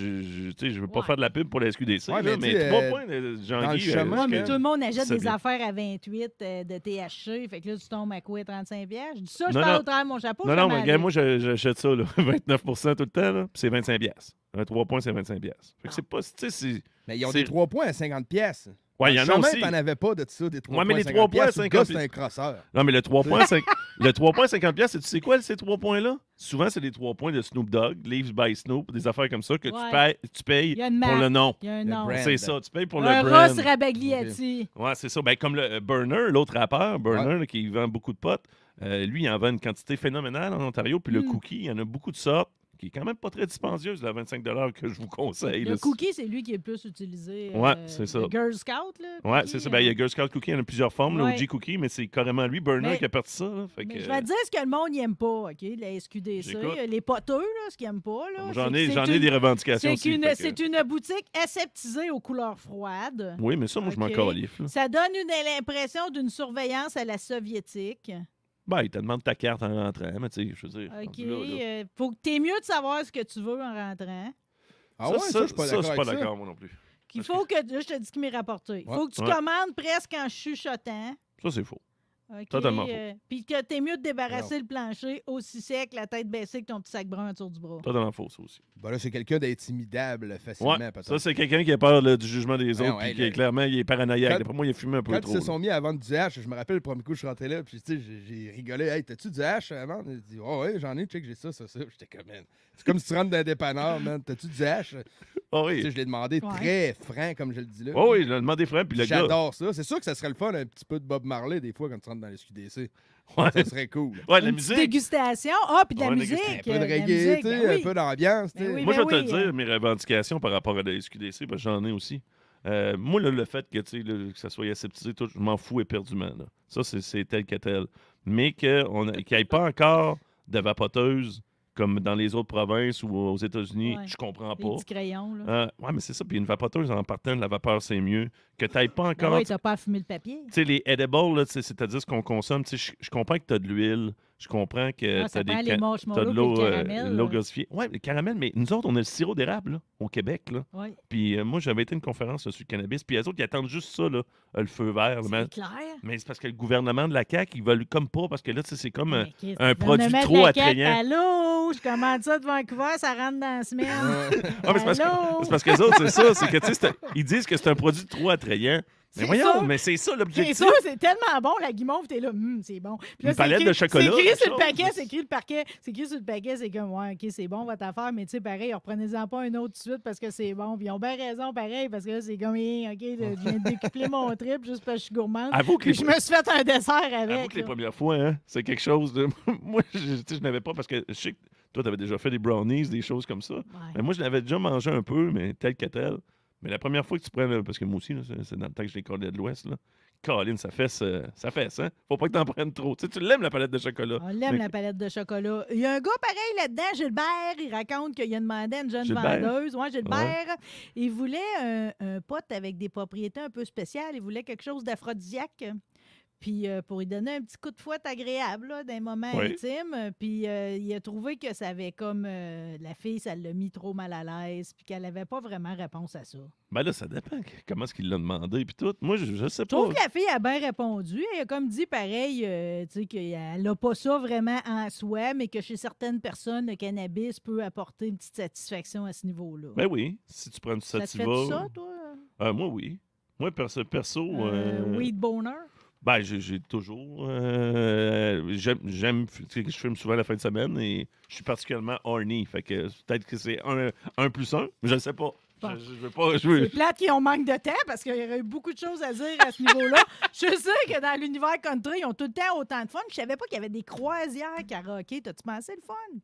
je, ne veux pas faire de la pub pour la SQDC, ouais, mais, mais trois euh, points, euh, Jean-Guy. Euh, mais tout le monde achète des affaires à 28 de THC, fait que là, tu tombes à quoi, 35 piastres? Je dis ça, je parle au travers de mon chapeau. Non, non, mais regarde, moi, j'achète ça, là, 29 *laughs* tout le temps, puis c'est 25 piastres. Un 3 points, c'est 25 piastres. Fait que c'est ah. pas, tu sais, Mais ils ont des 3 points à 50 piastres. Ouais, il y en a aussi. t'en avais pas de ça, des 3 points. Ouais, mais les 3 points à 50 c'est un crosseur. Non, mais le 3 points, c'est... *laughs* Le 3,50$, tu sais quoi, ces 3 points-là? Souvent, c'est des 3 points de Snoop Dogg, Leaves by Snoop, des affaires comme ça que tu payes, tu payes pour le nom. Il y a un nom. C'est ça, tu payes pour le brand. Ross Rabagliati. Ouais, c'est ça. Ben, comme le euh, Burner, l'autre rappeur, Burner, qui vend beaucoup de potes. Euh, lui, il en vend une quantité phénoménale en Ontario. Puis le mm. cookie, il y en a beaucoup de sortes qui est quand même pas très dispendieuse, la 25 que je vous conseille. Le cookie, c'est lui qui est le plus utilisé. Oui, euh, ouais, c'est ça. Girl Scout, là. ouais, c'est ça. Ben, il y a euh. Girl Scout Cookie, il y en a plusieurs formes, le OG Cookie, mais c'est carrément lui, Burner, qui a perdu ça. je vais te dire ce que le monde n'aime pas, OK? La SQDC, les poteux, là, ce qu'ils n'aiment pas. J'en ai, j'en ai des revendications C'est une, une boutique aseptisée aux couleurs froides. Oui, mais ça, moi, je m'en califle. Ça donne une, l'impression d'une surveillance à la soviétique. Ben, il te demande ta carte en rentrant, mais tu sais, je veux dire. OK. Euh, faut que t'es mieux de savoir ce que tu veux en rentrant. Ah ça, ouais, ça, je suis pas d'accord. Ça, je suis pas d'accord, moi non plus. Qu'il faut que. Là, je te dis qu'il m'est rapporté. Il faut que tu commandes presque en chuchotant. Ça, c'est faux. Totalement euh, Puis que t'es mieux de débarrasser le plancher aussi sec, la tête baissée que ton petit sac brun autour du bras. Totalement faux, ça aussi. Bah là, c'est quelqu'un d'intimidable facilement, Ça, c'est quelqu'un qui a peur du jugement des ben autres, puis qui est clairement, il est paranoïaque. Pour moi, il a fumé un peu trop. Quand ils se sont mis à vendre du H je me rappelle le premier coup, je rentré là, puis tu sais, j'ai rigolé. Hey, t'as-tu du H avant? Il dit, ouais, j'en ai, check, j'ai ça, ça, ça. J'étais comme, C'est comme si tu rentres dans un dépanneur, man. T'as-tu du H oh oui. je l'ai demandé très franc, comme je le dis là. Oh oui, il l'ai demandé franc, puis le gars. J'adore ça. C'est sûr que ça serait le fun, un petit peu de Bob Marley, des fois, quand tu rentres dans les SQDC. *laughs* Ouais. Ça serait cool. Ouais, la musique. Dégustation. Ah, oh, puis de la musique. Euh, un peu de reggae, ben un peu d'ambiance. Ben moi, je ben vais te dire mes revendications par rapport à la SQDC, j'en ai aussi. Euh, moi, le fait que, que ça soit aseptisé, tout, je m'en fous éperdument. Ça, c'est tel que tel. Mais qu'il n'y ait pas encore de vapoteuse comme dans les autres provinces ou aux États-Unis, je comprends pas. Les crayons, là. Euh, ouais, mais c'est ça. Puis une vapoteuse en partant de la vapeur, c'est mieux. Que tu pas ben encore. Ben tu n'as pas à fumer le papier. Tu sais, les edibles, c'est-à-dire ce qu'on consomme. Je comprends que tu as de l'huile, je comprends que ah, tu as des as de l'eau euh, Ouais, Oui, le caramel, mais nous autres, on a le sirop d'érable au Québec. Là. Puis euh, moi, j'avais été à une conférence sur le cannabis, puis les autres, ils attendent juste ça, là, euh, le feu vert. C'est mais, clair. Mais c'est parce que le gouvernement de la CAQ, ils veulent comme pas, parce que là, c'est comme euh, un, produit trop attrayant. Allô, je commande ça de Vancouver, ça rentre dans la semaine. *laughs* ah, c'est parce que les autres, c'est ça. C'est que, ils disent que c'est un produit trop attrayant. Mais voyons, mais c'est ça l'objectif. C'est ça, c'est tellement bon, la guimauve, t'es là, hum, c'est bon. Une palette de chocolat. C'est écrit, sur le paquet, c'est écrit le c'est écrit sur le paquet, c'est comme, ouais, OK, c'est bon, votre affaire, mais tu sais, pareil, reprenez-en pas un autre de suite parce que c'est bon. Puis ils ont bien raison, pareil, parce que là, c'est comme, eh, OK, je *laughs* viens de découpler mon trip juste parce que je suis gourmande. Avoue que je me suis fait un dessert avec. Avoue que les premières fois, hein, c'est quelque chose de. *laughs* Moi, je, je n'avais pas parce que je sais que toi, tu avais déjà fait des brownies, des choses comme ça. Mais moi, je l'avais déjà mangé un peu, mais tel que tel. Mais la première fois que tu prends, parce que moi aussi, c'est dans le temps que je l'ai collé de l'Ouest, là. Colin, ça fesse, euh, ça hein? Faut pas que tu en prennes trop. Tu, l'aimes, la palette de chocolat. On ah, l'aime, la palette de chocolat. Il y a un gars pareil là-dedans, Gilbert, il raconte qu'il y a une à une jeune vendeuse. Ouais, Gilbert, il voulait un, un, pote avec des propriétés un peu spéciales. Il voulait quelque chose d'aphrodisiaque puis euh, pour lui donner un petit coup de fouette agréable d'un moment intime. Euh, puis euh, il a trouvé que ça avait comme la fille, ça l'a mis trop mal à l'aise, puis qu'elle n'avait pas vraiment réponse à ça. Ben là, ça dépend comment est-ce qu'il l'a demandé, puis tout. Moi, je, je sais pas. Je trouve que la fille a bien répondu. Elle a comme dit pareil, tu sais, qu'elle n'a pas ça vraiment en soi, mais que chez certaines personnes, le cannabis peut apporter une petite satisfaction à ce niveau-là. Ben oui, si tu prends du sativa. Ça te fait ça, toi? Ah, moi, oui. Moi, perso, perso oui, de bonheur. Ben, j'ai toujours. Euh, J'aime. Je filme souvent la fin de semaine et je suis particulièrement horny. Fait que peut-être que c'est un, plus un, mais je ne sais pas. Je, veux pas. C'est plate ont manque de temps parce qu'il y aurait eu beaucoup de choses à dire à ce niveau-là. *laughs* je sais que dans l'univers country, ils ont tout le temps autant de fun. Je savais pas qu'il y avait des croisières karaoké. T'as-tu pensé le fun?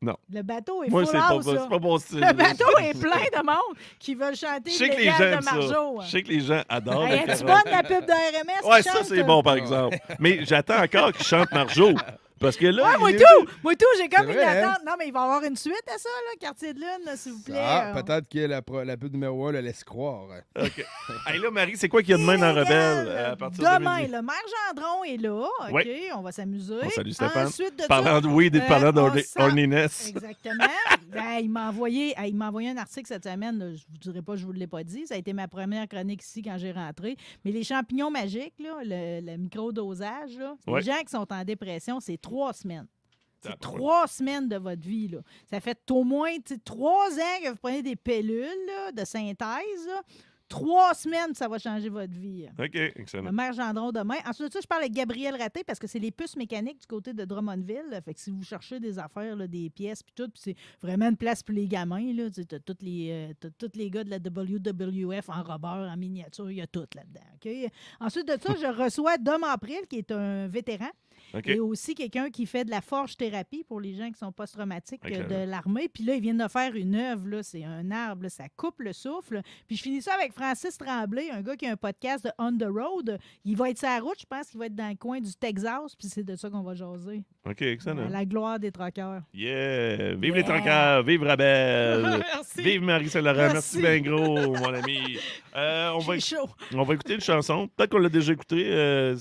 Non. Le bateau est full house, pas bon Le bateau est plein de monde qui veulent chanter les gars de Marjo. Je sais que les gens adorent. Hey, Est-ce bonne la pub de RMS? Ouais, ça, c'est bon, par exemple. Mais j'attends encore qu'ils chantent Marjo. Parce que là. Ouais, moi tout! Moi tout, j'ai comme une hein? attente. Non, mais il va y avoir une suite à ça, là, Quartier de Lune, s'il vous plaît. Ah, peut-être que la, la pub numéro 1 le laisse croire. OK. hey, là, Marie, c'est quoi qu'il y a demain dans Rebelle euh, à partir Demain, le maire Gendron est là. OK, on va s'amuser. On salue Stéphane. Ensuite de parlant, oui, des euh, parlant d'orniness. Exactement. *laughs* ben, il m'a envoyé, envoyé un article cette semaine. Je Je vous dirai pas, je vous l'ai pas dit. Ça a été ma première chronique ici quand j'ai rentré. Mais les champignons magiques, là, le, microdosage, les gens qui sont en dépression, c'est trois semaines. C'est trois semaines de votre vie. Ça fait au moins trois ans que vous prenez des pellules de synthèse. Trois semaines, ça va changer votre vie. OK, excellent. Le Gendron demain. Ensuite de ça, je parle avec Gabriel Raté parce que c'est les puces mécaniques du côté de Drummondville. Fait que si vous cherchez des affaires, des pièces, puis tout, c'est vraiment une place pour les gamins. Là. as euh, tous les, les gars de la WWF en robeur, en miniature, il y a tout là-dedans. Ensuite de ça, *laughs* je reçois Dom April, qui est un vétéran y Et aussi quelqu'un qui fait de la forge-thérapie pour les gens qui sont post-traumatiques euh, de l'armée. Puis là, ils viennent de faire une œuvre, là, c'est un arbre, ça coupe le souffle. Puis je finis ça avec Francis Tremblay, un gars qui a un podcast de On the Road. Il va être sur la route, je pense qu'il va être dans le coin du Texas, puis c'est de ça qu'on va jaser. OK, excellent. À euh, la gloire des troqueurs. Yeah! Vive les troqueurs! Vive Rabel! *laughs* Vive Marie-Saint Laurent! Merci, bien gros, mon ami! Euh, on, *laughs* va, chaud. on va écouter une chanson. Peut-être qu'on l'a déjà écoutée. Euh,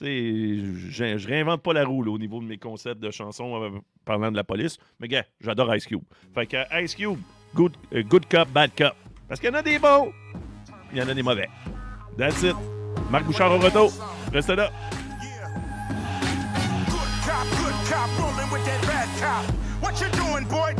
je, je réinvente pas la roue au niveau de mes concepts de chansons euh, parlant de la police. Mais gars, j'adore Ice Cube. Fait que euh, Ice Cube, euh, good, cop, bad cop. Parce qu'il y en a des bons, il y en a des mauvais. That's it. Marc Bouchard au retour. Reste là. What you doing, boy?